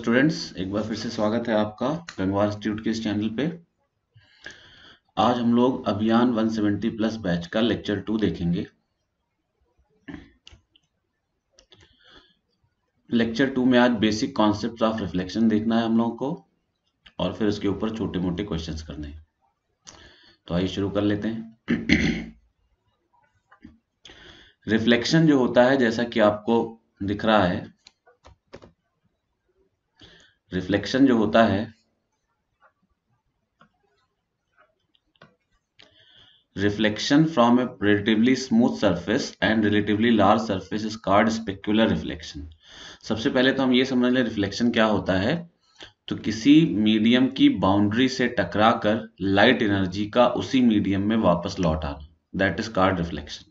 students एक बार फिर से स्वागत है आपका गंगवार इंस्टीट्यूट के इस चैनल पे आज हम लोग अभियान 170 प्लस बैच का लेक्चर टू देखेंगे लेक्चर टू में आज बेसिक कॉन्सेप्ट ऑफ रिफ्लेक्शन देखना है हम लोगों को और फिर उसके ऊपर छोटे मोटे क्वेश्चन करने हैं तो आइए शुरू कर लेते हैं रिफ्लेक्शन जो होता है जैसा कि आपको दिख रहा है रिफ्लेक्शन जो होता है reflection from a relatively smooth surface and relatively large surface is called specular reflection सबसे पहले तो हम ये समझ लें रिफ्लेक्शन क्या होता है तो किसी मीडियम की बाउंड्री से टकराकर लाइट एनर्जी का उसी मीडियम में वापस लौट आना दैट इज कार्ड रिफ्लेक्शन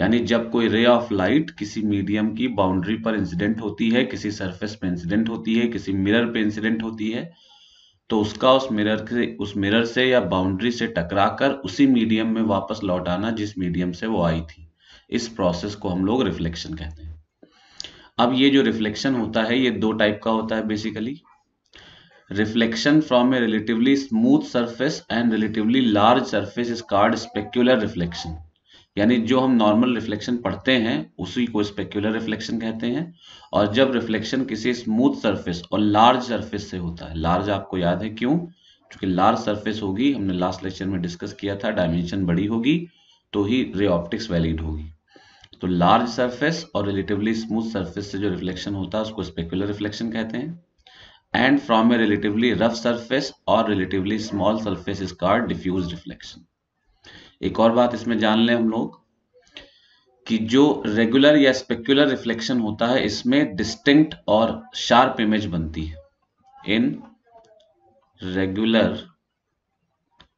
यानी जब कोई रे ऑफ लाइट किसी मीडियम की बाउंड्री पर इंसिडेंट होती है किसी सरफेस पे इंसिडेंट होती है किसी मिरर पे इंसिडेंट होती है तो उसका उस मिरर से उस मिरर से या बाउंड्री से टकराकर उसी मीडियम में वापस लौट आना जिस मीडियम से वो आई थी इस प्रोसेस को हम लोग रिफ्लेक्शन कहते हैं अब ये जो रिफ्लेक्शन होता है ये दो टाइप का होता है basically reflection from a relatively smooth surface and relatively large surface is called specular reflection यानी जो हम नॉर्मल रिफ्लेक्शन पढ़ते हैं उसी को स्पेक्युलर रिफ्लेक्शन कहते हैं और जब रिफ्लेक्शन किसी स्मूथ सरफेस और लार्ज सरफेस से होता है लार्ज आपको याद है क्यों क्योंकि लार्ज सरफेस होगी हमने लास्ट लेक्चर में डिस्कस किया था डायमेंशन बड़ी होगी तो ही रे ऑप्टिक्स वैलिड होगी तो लार्ज सरफेस और रिलेटिवली स्मूथ सरफेस से जो रिफ्लेक्शन होता है उसको स्पेक्युलर रिफ्लेक्शन कहते हैं and from a relatively rough surface और relatively small surface is called diffuse reflection एक और बात इसमें जान लें हम लोग कि जो रेगुलर या स्पेक्युलर रिफ्लेक्शन होता है इसमें डिस्टिंक्ट और शार्प इमेज बनती है इन रेगुलर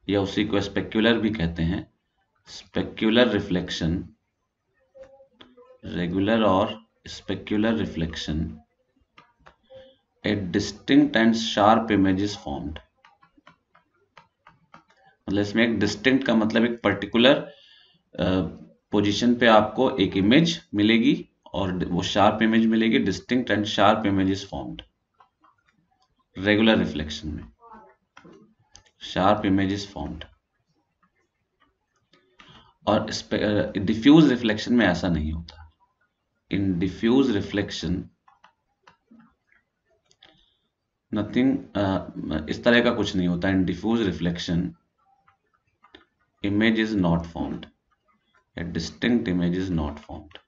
या उसी को स्पेक्युलर भी कहते हैं स्पेक्युलर रिफ्लेक्शन रेगुलर और specular reflection a distinct and sharp image is formed मतलब इसमें एक डिस्टिंक्ट का मतलब एक पर्टिकुलर पोजीशन पे आपको एक इमेज मिलेगी और वो शार्प इमेज मिलेगी distinct and sharp image is formed regular reflection में शार्प इमेज इज फॉर्म्ड और डिफ्यूज रिफ्लेक्शन में ऐसा नहीं होता इन डिफ्यूज रिफ्लेक्शन नथिंग इस तरह का कुछ नहीं होता in diffuse reflection image is not formed a distinct image is not formed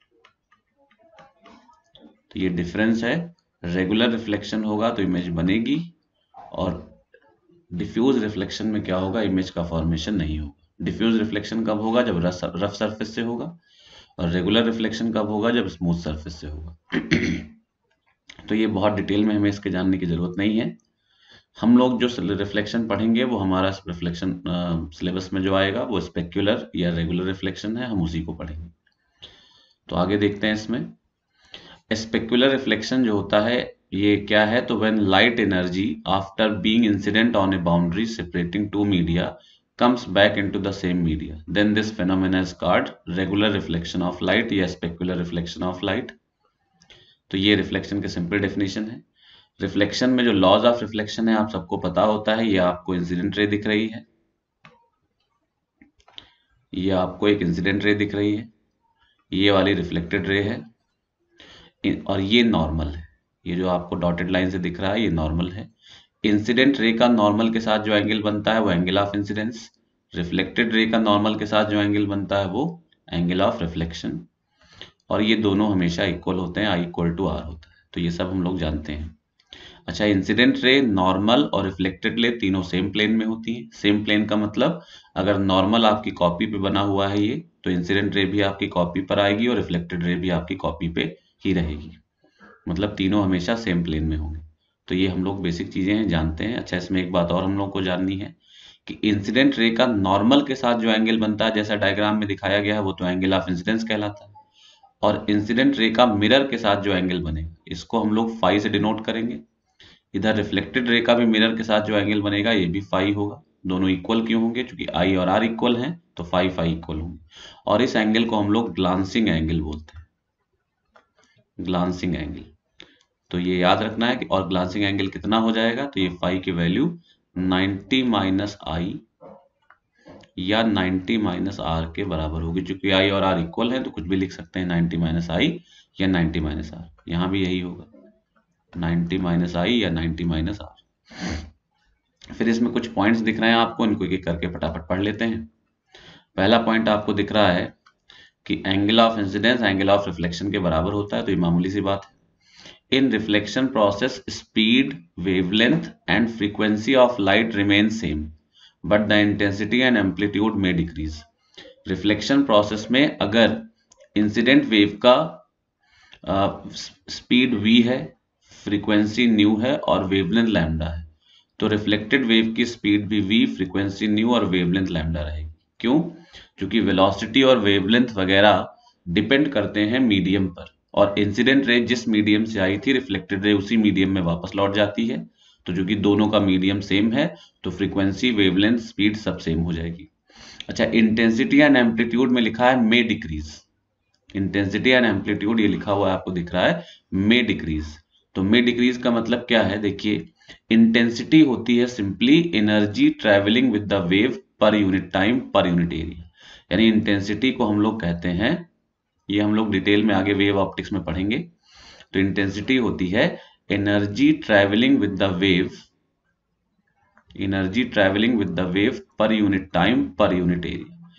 तो ये डिफरेंस है रेगुलर रिफ्लेक्शन होगा तो इमेज बनेगी और डिफ्यूज रिफ्लेक्शन में क्या होगा इमेज का फॉर्मेशन नहीं होगा डिफ्यूज रिफ्लेक्शन कब होगा जब रफ सरफेस से होगा और रेगुलर रिफ्लेक्शन कब होगा जब स्मूथ सरफेस से होगा तो ये बहुत डिटेल में हमें इसके जानने की जरूरत नहीं है हम लोग जो रिफ्लेक्शन पढ़ेंगे वो हमारा रिफ्लेक्शन सिलेबस में जो आएगा वो स्पेक्युलर या रेगुलर रिफ्लेक्शन है हम उसी को पढ़ेंगे तो आगे देखते हैं इसमें स्पेक्युलर रिफ्लेक्शन जो होता है ये क्या है तो when light energy after being incident on a boundary separating two media comes back in the same media then this phenomenon is called regular reflection of या specular रिफ्लेक्शन ऑफ लाइट तो ये रिफ्लेक्शन के simple definition है reflection में जो laws of reflection है आप सबको पता होता है ये आपको इंसिडेंट रे दिख रही है ये आपको एक इंसिडेंट रे दिख रही है ये वाली रिफ्लेक्टेड रे है और ये नॉर्मल है ये जो आपको डॉटेड लाइन से दिख रहा है ये नॉर्मल है इंसिडेंट रे का नॉर्मल के साथ जो एंगल बनता है वो angle of incidence reflected ray का नॉर्मल के साथ जो एंगल बनता है वो एंगल ऑफ रिफ्लेक्शन और ये दोनों हमेशा इक्वल होते हैं आई इक्वल टू आर होता है तो ये सब हम लोग जानते हैं अच्छा इंसिडेंट रे नॉर्मल और रिफ्लेक्टेड रे तीनों सेम प्लेन में होती है सेम प्लेन का मतलब अगर नॉर्मल आपकी कॉपी पे बना हुआ है ये तो इंसिडेंट रे भी आपकी कॉपी पर आएगी और रिफ्लेक्टेड रे भी आपकी कॉपी पे ही रहेगी मतलब तीनों हमेशा सेम प्लेन में होंगे तो ये हम लोग बेसिक चीज़ें हैं जानते हैं अच्छा इसमें एक बात और हम लोग को जाननी है कि इंसिडेंट रे का नॉर्मल के साथ जो एंगल बनता है जैसा डायग्राम में दिखाया गया है वो तो एंगल ऑफ इंसिडेंस कहलाता है और इंसिडेंट रे का मिरर के साथ जो एंगल बनेगा इसको हम लोग फाइव से डिनोट करेंगे इधर रिफ्लेक्टेड रे का भी मिरर के साथ जो एंगल बनेगा ये भी फाइव होगा दोनों इक्वल क्यों होंगे क्योंकि आई और आर इक्वल हैं तो फाइव फाइव इक्वल होंगे और इस एंगल को हम लोग ग्लांसिंग एंगल बोलते हैं ग्लांसिंग एंगल तो ये याद रखना है कि और ग्लांसिंग एंगल कितना हो जाएगा तो ये फाइव की वैल्यू 90 माइनस आई या 90 माइनस आर के बराबर होगी चूंकि आई और आर इक्वल है तो कुछ भी लिख सकते हैं 90 माइनस आई या 90 माइनस आर यहां भी यही होगा नाइन्टी माइनस आई या नाइन्टी माइनस आर फिर इसमें कुछ पॉइंट्स दिख रहे हैं आपको इनको एक करके फटाफट पढ़ लेते हैं पहला पॉइंट आपको दिख रहा है कि angle of incidence angle of reflection के बराबर होता है तो ये मामूली सी बात है in reflection process speed wavelength and frequency of light remain same but the intensity and amplitude में डिक्रीज रिफ्लेक्शन प्रोसेस में अगर इंसिडेंट वेव का स्पीड uh, वी है फ्रीक्वेंसी न्यू है और वेवलेंथ लैम्डा है तो रिफ्लेक्टेड वेव की स्पीड भी वी फ्रीक्वेंसी न्यू और वेवलेंथ लैम्डा रहेगी क्यों क्योंकि वेलोसिटी और वेवलेंथ वगैरह डिपेंड करते हैं मीडियम पर और इंसिडेंट रे जिस मीडियम से आई थी रिफ्लेक्टेड रे उसी मीडियम में वापस लौट जाती है तो चूंकि दोनों का मीडियम सेम है तो फ्रीक्वेंसी वेवलेंथ स्पीड सब सेम हो जाएगी अच्छा इंटेंसिटी एंड एम्पलीट्यूड में लिखा है may decrease intensity and amplitude ये लिखा हुआ है आपको दिख रहा है मे डिक्रीज तो में डिक्रीज का मतलब क्या है देखिए इंटेंसिटी होती है simply energy travelling with the wave per unit time per unit area यानी इंटेंसिटी को हम लोग कहते हैं ये हम लोग डिटेल में आगे वेव ऑप्टिक्स में पढ़ेंगे तो इंटेंसिटी होती है energy travelling with the wave energy travelling with the wave per unit time per unit area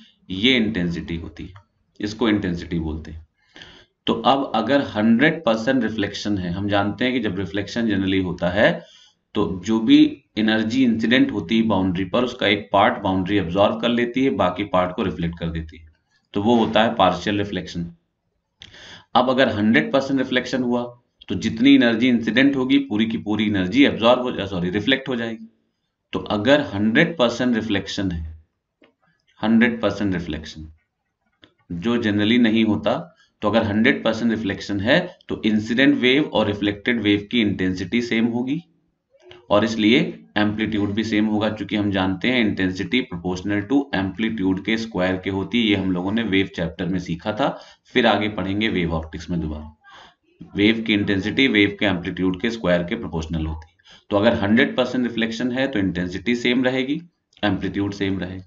ये इंटेंसिटी होती है इसको इंटेंसिटी बोलते हैं तो अब अगर 100 परसेंट रिफ्लेक्शन है हम जानते हैं कि जब रिफ्लेक्शन जनरली होता है तो जो भी एनर्जी इंसिडेंट होती है बाउंड्री पर उसका एक पार्ट बाउंड्री एब्जॉर्व कर लेती है बाकी पार्ट को रिफ्लेक्ट कर देती है तो वो होता है पार्शियल रिफ्लेक्शन अब अगर 100 परसेंट रिफ्लेक्शन हुआ तो जितनी एनर्जी इंसिडेंट होगी पूरी की पूरी एनर्जी एब्जॉर्व हो जाए सॉरी रिफ्लेक्ट हो जाएगी तो अगर 100 परसेंट रिफ्लेक्शन है 100 परसेंट रिफ्लेक्शन जो जनरली नहीं होता तो अगर 100 परसेंट रिफ्लेक्शन है तो इंसिडेंट वेव और रिफ्लेक्टेड वेव की इंटेंसिटी सेम होगी और इसलिए एम्पलीट्यूड भी सेम होगा क्योंकि हम जानते हैं इंटेंसिटी प्रोपोर्शनल टू एम्पलीट्यूड के स्क्वायर के होती है ये हम लोगों ने वेव चैप्टर में सीखा था फिर आगे पढ़ेंगे वेव ऑप्टिक्स में दोबारा वेव की इंटेंसिटी वेव के एम्पलीट्यूड के स्क्वायर के प्रोपोर्शनल होती तो है तो अगर 100 परसेंट रिफ्लेक्शन है तो इंटेंसिटी सेम रहेगी एम्पलीट्यूड सेम रहेगा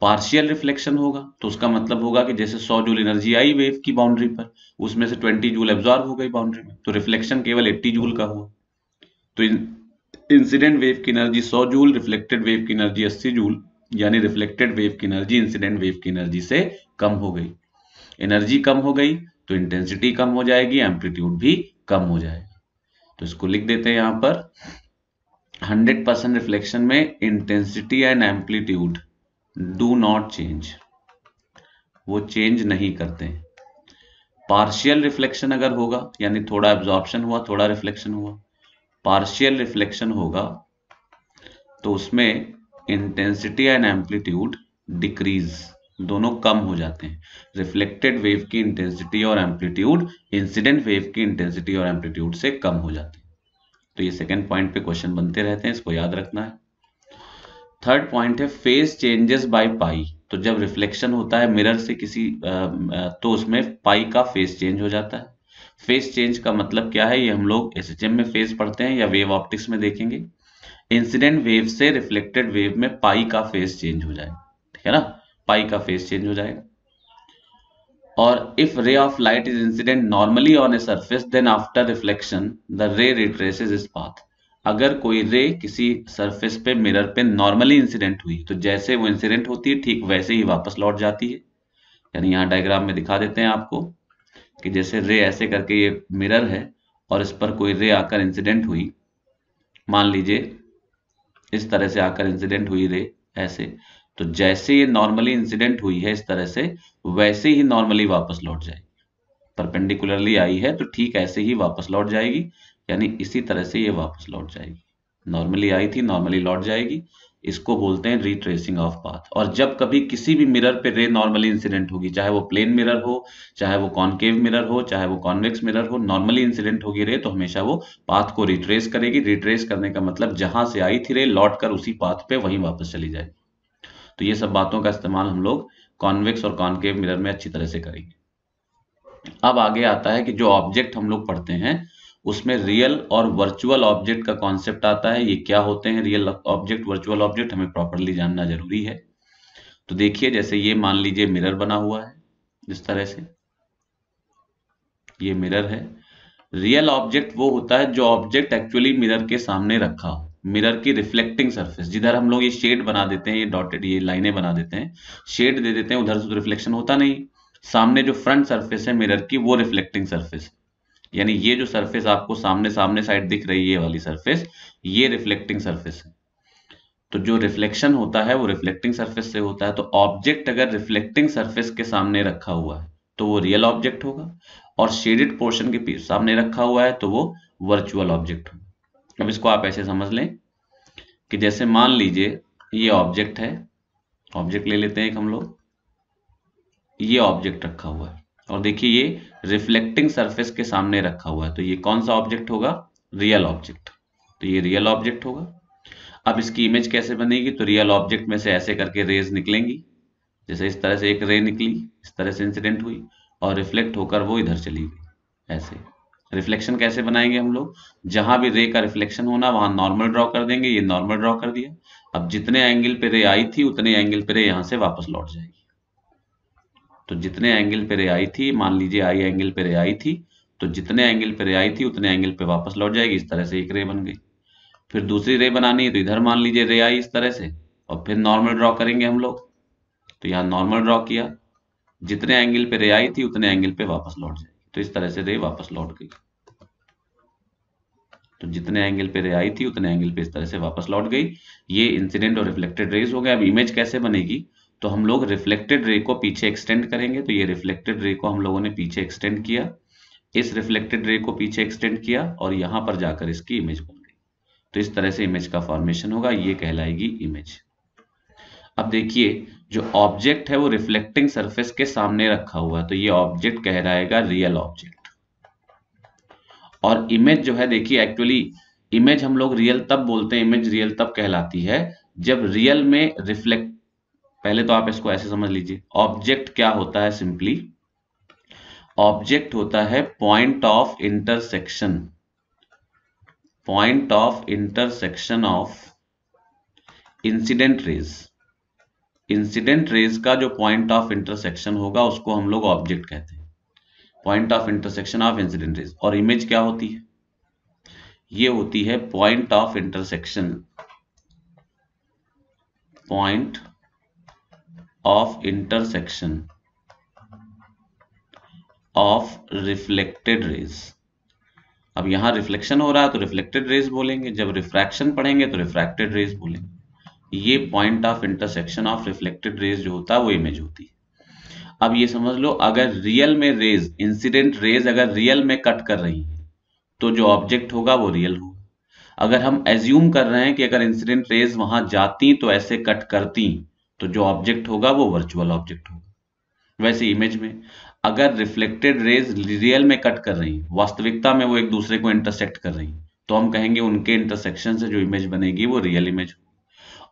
पार्शियल रिफ्लेक्शन होगा तो उसका मतलब होगा कि जैसे 100 जूल एनर्जी आई वेव की बाउंड्री पर उसमें से 20 जूल एब्जॉर्ब हो गई बाउंड्री में तो रिफ्लेक्शन केवल 80 जूल का हुआ तो इंसिडेंट वेव की एनर्जी 100 जूल रिफ्लेक्टेड वेव की एनर्जी 80 जूल यानी रिफ्लेक्टेड वेव की एनर्जी इंसिडेंट वेव की एनर्जी से कम हो गई एनर्जी कम हो गई तो इंटेंसिटी कम हो जाएगी एम्पलीट्यूड भी कम हो जाएगा तो इसको लिख देते हैं यहां पर हंड्रेड परसेंट रिफ्लेक्शन में intensity and amplitude do not change वो चेंज नहीं करते पार्शियल रिफ्लेक्शन अगर होगा यानी थोड़ा एब्जॉर्प्शन हुआ थोड़ा रिफ्लेक्शन हुआ पार्शियल रिफ्लेक्शन होगा तो उसमें इंटेंसिटी एंड एम्पलीट्यूड डिक्रीज दोनों कम हो जाते हैं रिफ्लेक्टेड वेव की इंटेंसिटी और एम्पलीट्यूड इंसिडेंट वेव की इंटेंसिटी और एम्पलीट्यूड से कम हो जाते हैं तो ये सेकेंड पॉइंट पे क्वेश्चन बनते रहते हैं इसको याद रखना है थर्ड पॉइंट है फेस चेंजेस बाय पाई तो जब रिफ्लेक्शन होता है मिरर से किसी तो उसमें पाई का फेस चेंज हो जाता है फेस चेंज का मतलब क्या है ये हम लोग एस में फेस पढ़ते हैं या वेव ऑप्टिक्स में देखेंगे इंसिडेंट वेव से रिफ्लेक्टेड वेव में पाई का फेस चेंज हो जाए ठीक है ना पाई का फेस चेंज हो जाएगा और if ray of light is incident normally on a surface then after reflection the ray retrace is path अगर कोई रे किसी सरफेस पे मिरर पे नॉर्मली इंसिडेंट हुई तो जैसे वो इंसिडेंट होती है ठीक वैसे ही वापस लौट जाती है यानी यहाँ डायग्राम में दिखा देते हैं आपको कि जैसे रे ऐसे करके ये मिरर है और इस पर कोई रे आकर इंसिडेंट हुई मान लीजिए इस तरह से आकर इंसिडेंट हुई रे ऐसे तो जैसे ये नॉर्मली इंसिडेंट हुई है इस तरह से वैसे ही नॉर्मली वापस लौट जाएगी परपेंडिकुलरली आई है तो ठीक ऐसे ही वापस लौट जाएगी यानी इसी तरह से ये वापस लौट जाएगी नॉर्मली आई थी नॉर्मली लौट जाएगी इसको बोलते हैं रिट्रेसिंग ऑफ पाथ और जब कभी किसी भी मिरर पे रे नॉर्मली इंसिडेंट होगी चाहे वो प्लेन मिरर हो चाहे वो कॉनकेव मिरर हो चाहे वो कॉन्वेक्स मिरर हो नॉर्मली इंसिडेंट होगी रे तो हमेशा वो पाथ को रिट्रेस करेगी रिट्रेस करने का मतलब जहां से आई थी रे लौट कर उसी पाथ पे वहीं वापस चली जाएगी तो ये सब बातों का इस्तेमाल हम लोग कॉन्वेक्स और कॉन्केव मिरर में अच्छी तरह से करेंगे अब आगे आता है कि जो ऑब्जेक्ट हम लोग पढ़ते हैं उसमें रियल और वर्चुअल ऑब्जेक्ट का कॉन्सेप्ट आता है ये क्या होते हैं रियल ऑब्जेक्ट वर्चुअल ऑब्जेक्ट हमें प्रॉपरली जानना जरूरी है तो देखिए जैसे ये मान लीजिए मिरर बना हुआ है जिस तरह से ये मिरर है रियल ऑब्जेक्ट वो होता है जो ऑब्जेक्ट एक्चुअली मिरर के सामने रखा हो मिरर की रिफ्लेक्टिंग सरफेस जिधर हम लोग ये शेड बना देते हैं ये डॉटेड ये लाइनें बना देते हैं शेड दे देते हैं उधर से तो रिफ्लेक्शन होता नहीं सामने जो फ्रंट सरफेस है मिरर की वो रिफ्लेक्टिंग सरफेस यानी ये जो सरफेस आपको सामने सामने साइड दिख रही है ये वाली सरफेस ये रिफ्लेक्टिंग सरफेस है तो जो रिफ्लेक्शन होता है वो रिफ्लेक्टिंग सरफेस से होता है तो ऑब्जेक्ट अगर रिफ्लेक्टिंग सरफेस के सामने रखा हुआ है तो वो रियल ऑब्जेक्ट होगा और शेडेड पोर्शन के सामने रखा हुआ है तो वो वर्चुअल ऑब्जेक्ट होगा अब इसको आप ऐसे समझ लें कि जैसे मान लीजिए ये ऑब्जेक्ट है ऑब्जेक्ट ले लेते हैं हम लोग ये ऑब्जेक्ट रखा हुआ है और देखिए ये रिफ्लेक्टिंग सरफेस के सामने रखा हुआ है तो ये कौन सा ऑब्जेक्ट होगा रियल ऑब्जेक्ट तो ये रियल ऑब्जेक्ट होगा अब इसकी इमेज कैसे बनेगी तो रियल ऑब्जेक्ट में से ऐसे करके रेज निकलेंगी जैसे इस तरह से एक रे निकली इस तरह से इंसिडेंट हुई और रिफ्लेक्ट होकर वो इधर चली गई ऐसे रिफ्लेक्शन कैसे बनाएंगे हम लोग जहां भी रे का रिफ्लेक्शन होना वहां नॉर्मल ड्रॉ कर देंगे ये नॉर्मल ड्रॉ कर दिया अब जितने एंगल पे रे आई थी उतने एंगल पे रे यहां से वापस लौट जाएगी तो जितने एंगल पे रे आई थी मान लीजिए आई एंगल पे रे आई थी तो जितने एंगल पे रे आई थी उतने एंगल पे वापस लौट जाएगी इस तरह से एक रे बन गई फिर दूसरी रे बनानी है तो इधर मान लीजिए रे आई इस तरह से और फिर नॉर्मल ड्रॉ करेंगे हम लोग तो यहाँ नॉर्मल ड्रॉ किया जितने एंगल पे रे आई थी उतने एंगल पे वापस लौट जाएगी तो इस तरह से रे वापस लौट गई तो जितने एंगल पे रे आई थी उतने एंगल पे इस तरह से वापस लौट गई ये इंसिडेंट और रिफ्लेक्टेड रेज हो गया अब इमेज कैसे बनेगी तो हम लोग रिफ्लेक्टेड रे को पीछे एक्सटेंड करेंगे तो ये रिफ्लेक्टेड रे को हम लोगों ने पीछे एक्सटेंड किया इस रिफ्लेक्टेड रे को पीछे एक्सटेंड किया और यहां पर जाकर इसकी इमेज बन गई तो इस तरह से इमेज का फॉर्मेशन होगा ये कहलाएगी इमेज अब देखिए जो ऑब्जेक्ट है वो रिफ्लेक्टिंग सरफेस के सामने रखा हुआ है तो ये ऑब्जेक्ट कह रहा रियल ऑब्जेक्ट और इमेज जो है देखिए एक्चुअली इमेज हम लोग रियल तब बोलते हैं इमेज रियल तब कहलाती है जब रियल में रिफ्लेक्ट पहले तो आप इसको ऐसे समझ लीजिए ऑब्जेक्ट क्या होता है सिंपली ऑब्जेक्ट होता है point of intersection point of intersection of incident rays incident rays का जो पॉइंट ऑफ इंटरसेक्शन होगा उसको हम लोग ऑब्जेक्ट कहते हैं point of intersection of incident rays और इमेज क्या होती है ये होती है point of intersection point of intersection of reflected rays अब यहां रिफ्लेक्शन हो रहा है तो रिफ्लेक्टेड रेज बोलेंगे जब रिफ्रैक्शन पढ़ेंगे तो रिफ्रैक्टेड रेज बोलेंगे ये point of intersection of reflected rays जो होता है वो इमेज होती है अब ये समझ लो अगर रियल में रेज इंसिडेंट रेज अगर रियल में कट कर रही है तो जो ऑब्जेक्ट होगा वो रियल होगा अगर हम एज्यूम कर रहे हैं कि अगर इंसिडेंट रेज वहां जाती तो ऐसे कट करती तो जो ऑब्जेक्ट होगा वो वर्चुअल ऑब्जेक्ट होगा वैसे इमेज में अगर रिफ्लेक्टेड रेज रियल में कट कर रही वास्तविकता में वो एक दूसरे को इंटरसेक्ट कर रही तो हम कहेंगे उनके इंटरसेक्शन से जो इमेज बनेगी वो रियल इमेज होगी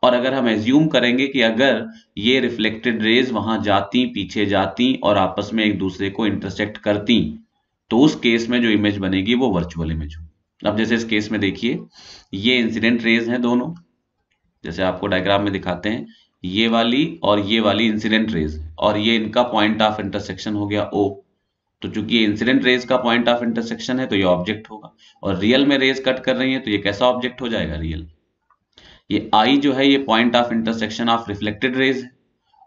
और अगर हम एज्यूम करेंगे कि अगर ये रिफ्लेक्टेड रेज वहां जाती पीछे जाती और आपस में एक दूसरे को इंटरसेक्ट करती तो उस केस में जो इमेज बनेगी वो वर्चुअल इमेज होगी अब जैसे इस केस में देखिए ये इंसिडेंट रेज हैं दोनों जैसे आपको डायग्राम में दिखाते हैं ये वाली और ये वाली इंसिडेंट रेज और ये इनका पॉइंट ऑफ इंटरसेक्शन हो गया ओ तो चूंकि ये इंसिडेंट रेज का पॉइंट ऑफ इंटरसेक्शन है तो ये ऑब्जेक्ट होगा और रियल में रेज कट कर रही है तो ये कैसा ऑब्जेक्ट हो जाएगा रियल ये आई जो है ये point of intersection of reflected rays है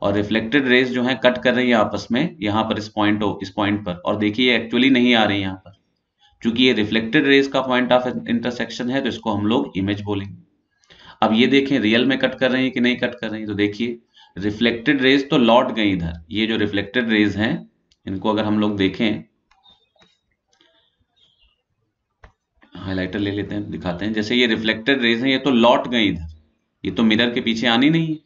और रिफ्लेक्टेड रेज जो है कट कर रही है आपस में यहाँ पर इस पॉइंट इस पॉइंट पर और देखिए एक्चुअली नहीं आ रही यहाँ पर क्योंकि ये रिफ्लेक्टेड रेज का पॉइंट ऑफ इंटरसेक्शन है तो इसको हम लोग इमेज बोलेंगे अब ये देखें रियल में कट कर रही है कि नहीं कट कर रही तो देखिए रिफ्लेक्टेड रेज तो लौट गई इधर ये जो रिफ्लेक्टेड रेज हैं इनको अगर हम लोग देखें हाईलाइटर ले लेते हैं दिखाते हैं जैसे ये रिफ्लेक्टेड रेज है ये तो लौट गई इधर ये तो मिरर के पीछे आनी नहीं है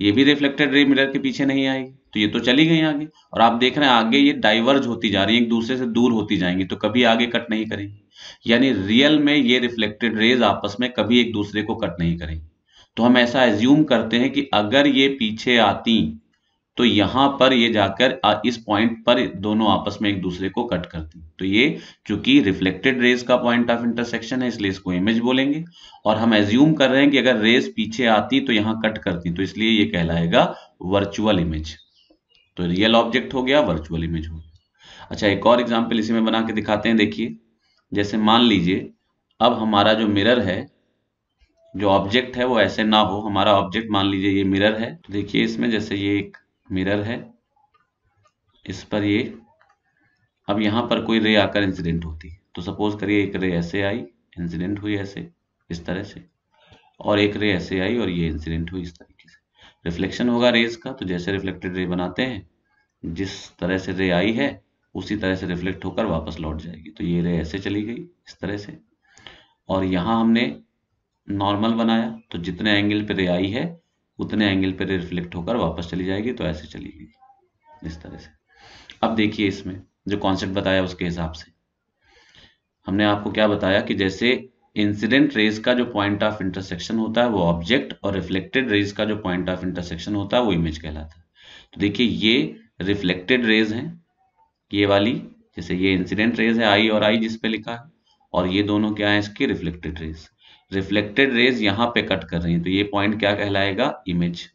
ये भी रिफ्लेक्टेड रे मिरर के पीछे नहीं आएगी तो ये तो चली गई आगे और आप देख रहे हैं आगे ये डाइवर्ज होती जा रही है एक दूसरे से दूर होती जाएंगी तो कभी आगे कट नहीं करेंगी यानी रियल में ये रिफ्लेक्टेड रेज आपस में कभी एक दूसरे को कट नहीं करेंगी तो हम ऐसा एज्यूम करते हैं कि अगर ये पीछे आती तो यहां पर ये जाकर इस पॉइंट पर दोनों आपस में एक दूसरे को कट करती तो ये चूंकि रिफ्लेक्टेड रेज का पॉइंट ऑफ इंटरसेक्शन है इसलिए इसको इमेज बोलेंगे और हम एज्यूम कर रहे हैं कि अगर रेज पीछे आती तो यहाँ कट करती तो इसलिए ये कहलाएगा वर्चुअल इमेज तो रियल ऑब्जेक्ट हो गया वर्चुअल इमेज हो गया अच्छा एक और एग्जाम्पल इसी में बना के दिखाते हैं देखिए जैसे मान लीजिए अब हमारा जो मिरर है जो ऑब्जेक्ट है वो ऐसे ना हो हमारा ऑब्जेक्ट मान लीजिए ये मिरर है तो देखिए इसमें जैसे ये एक मिरर है इस पर ये अब यहां पर कोई रे आकर इंसिडेंट होती है तो सपोज करिए एक रे ऐसे आई इंसिडेंट हुई ऐसे इस तरह से और एक रे ऐसे आई और ये इंसिडेंट हुई इस तरीके से रिफ्लेक्शन होगा रेज का तो जैसे रिफ्लेक्टेड रे बनाते हैं जिस तरह से रे आई है उसी तरह से रिफ्लेक्ट होकर वापस लौट जाएगी तो ये रे ऐसे चली गई इस तरह से और यहाँ हमने नॉर्मल बनाया तो जितने एंगल पे रे आई है उतने एंगल पर रिफ्लेक्ट होकर वापस चली जाएगी तो ऐसे चली गई इस तरह से अब देखिए इसमें जो कॉन्सेप्ट बताया उसके हिसाब से हमने आपको क्या बताया कि जैसे इंसिडेंट रेज का जो पॉइंट ऑफ इंटरसेक्शन होता है वो ऑब्जेक्ट और रिफ्लेक्टेड रेज का जो पॉइंट ऑफ इंटरसेक्शन होता है वो इमेज कहलाता है तो देखिए ये रिफ्लेक्टेड रेज है ये वाली जैसे ये इंसिडेंट रेज है आई और आई जिस पे लिखा है और ये दोनों क्या है इसकी रिफ्लेक्टेड रेज रिफ्लेक्टेड रेज यहां पे कट कर रही हैं तो ये पॉइंट क्या कहलाएगा इमेज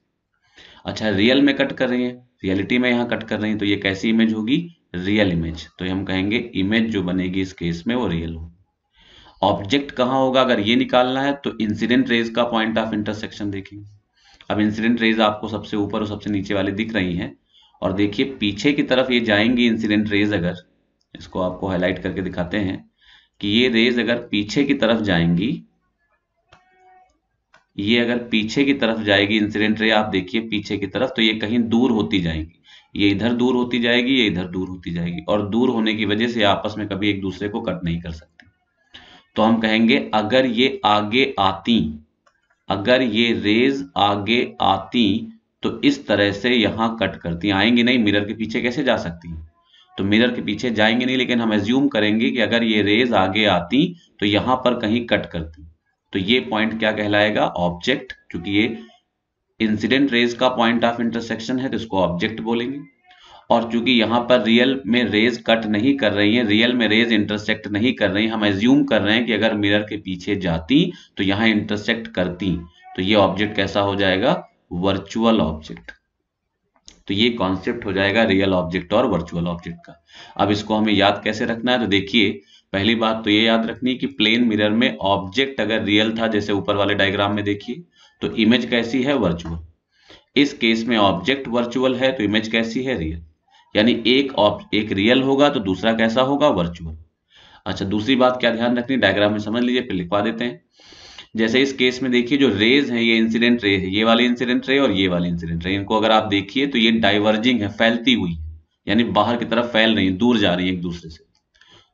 अच्छा रियल में कट कर रही है रियलिटी में यहां कट कर रही है तो ये कैसी इमेज होगी रियल इमेज तो हम कहेंगे इमेज जो बनेगी इस केस में वो रियल होगी ऑब्जेक्ट कहां होगा अगर ये निकालना है तो इंसिडेंट रेज का पॉइंट ऑफ इंटरसेक्शन देखेंगे अब इंसिडेंट रेज आपको सबसे ऊपर और सबसे नीचे वाली दिख रही है और देखिए पीछे की तरफ ये जाएंगी इंसिडेंट रेज अगर इसको आपको हाईलाइट करके दिखाते हैं कि ये रेज अगर पीछे की तरफ जाएंगी ये अगर पीछे की तरफ जाएगी इंसिडेंट रे आप देखिए पीछे की तरफ तो ये कहीं दूर होती जाएगी ये इधर दूर होती जाएगी ये इधर दूर होती जाएगी और दूर होने की वजह से आपस में कभी एक दूसरे को कट नहीं कर सकते तो हम कहेंगे अगर ये आगे आती अगर ये रेज आगे आती तो इस तरह से यहाँ कट करती आएंगी नहीं मिरर के पीछे कैसे जा सकती है तो मिरर के पीछे जाएंगे नहीं लेकिन हम एज्यूम करेंगे कि अगर ये रेज आगे आती तो यहाँ पर कहीं कट करती तो ये पॉइंट क्या कहलाएगा ऑब्जेक्ट क्योंकि ये इंसिडेंट रेज का पॉइंट ऑफ इंटरसेक्शन है तो इसको ऑब्जेक्ट बोलेंगे और चूंकि यहां पर रियल में रेज कट नहीं कर रही है रियल में रेज इंटरसेक्ट नहीं कर रही हम एज्यूम कर रहे हैं कि अगर मिरर के पीछे जाती तो यहां इंटरसेक्ट करती तो ये ऑब्जेक्ट कैसा हो जाएगा वर्चुअल ऑब्जेक्ट तो ये कॉन्सेप्ट हो जाएगा रियल ऑब्जेक्ट और वर्चुअल ऑब्जेक्ट का अब इसको हमें याद कैसे रखना है तो देखिए पहली बात तो ये याद रखनी है कि प्लेन मिरर में ऑब्जेक्ट अगर रियल था जैसे ऊपर वाले डायग्राम में देखिए तो इमेज कैसी है वर्चुअल इस केस में ऑब्जेक्ट वर्चुअल है तो इमेज कैसी है रियल यानी एक एक रियल होगा तो दूसरा कैसा होगा वर्चुअल अच्छा दूसरी बात क्या ध्यान रखनी डायग्राम में समझ लीजिए फिर लिखवा देते हैं जैसे इस केस में देखिए जो रेज है ये इंसिडेंट रे है ये वाली इंसिडेंट रे और ये वाली इंसिडेंट रे इनको अगर आप देखिए तो ये डाइवर्जिंग है फैलती हुई यानी बाहर की तरफ फैल रही है दूर जा रही है एक दूसरे से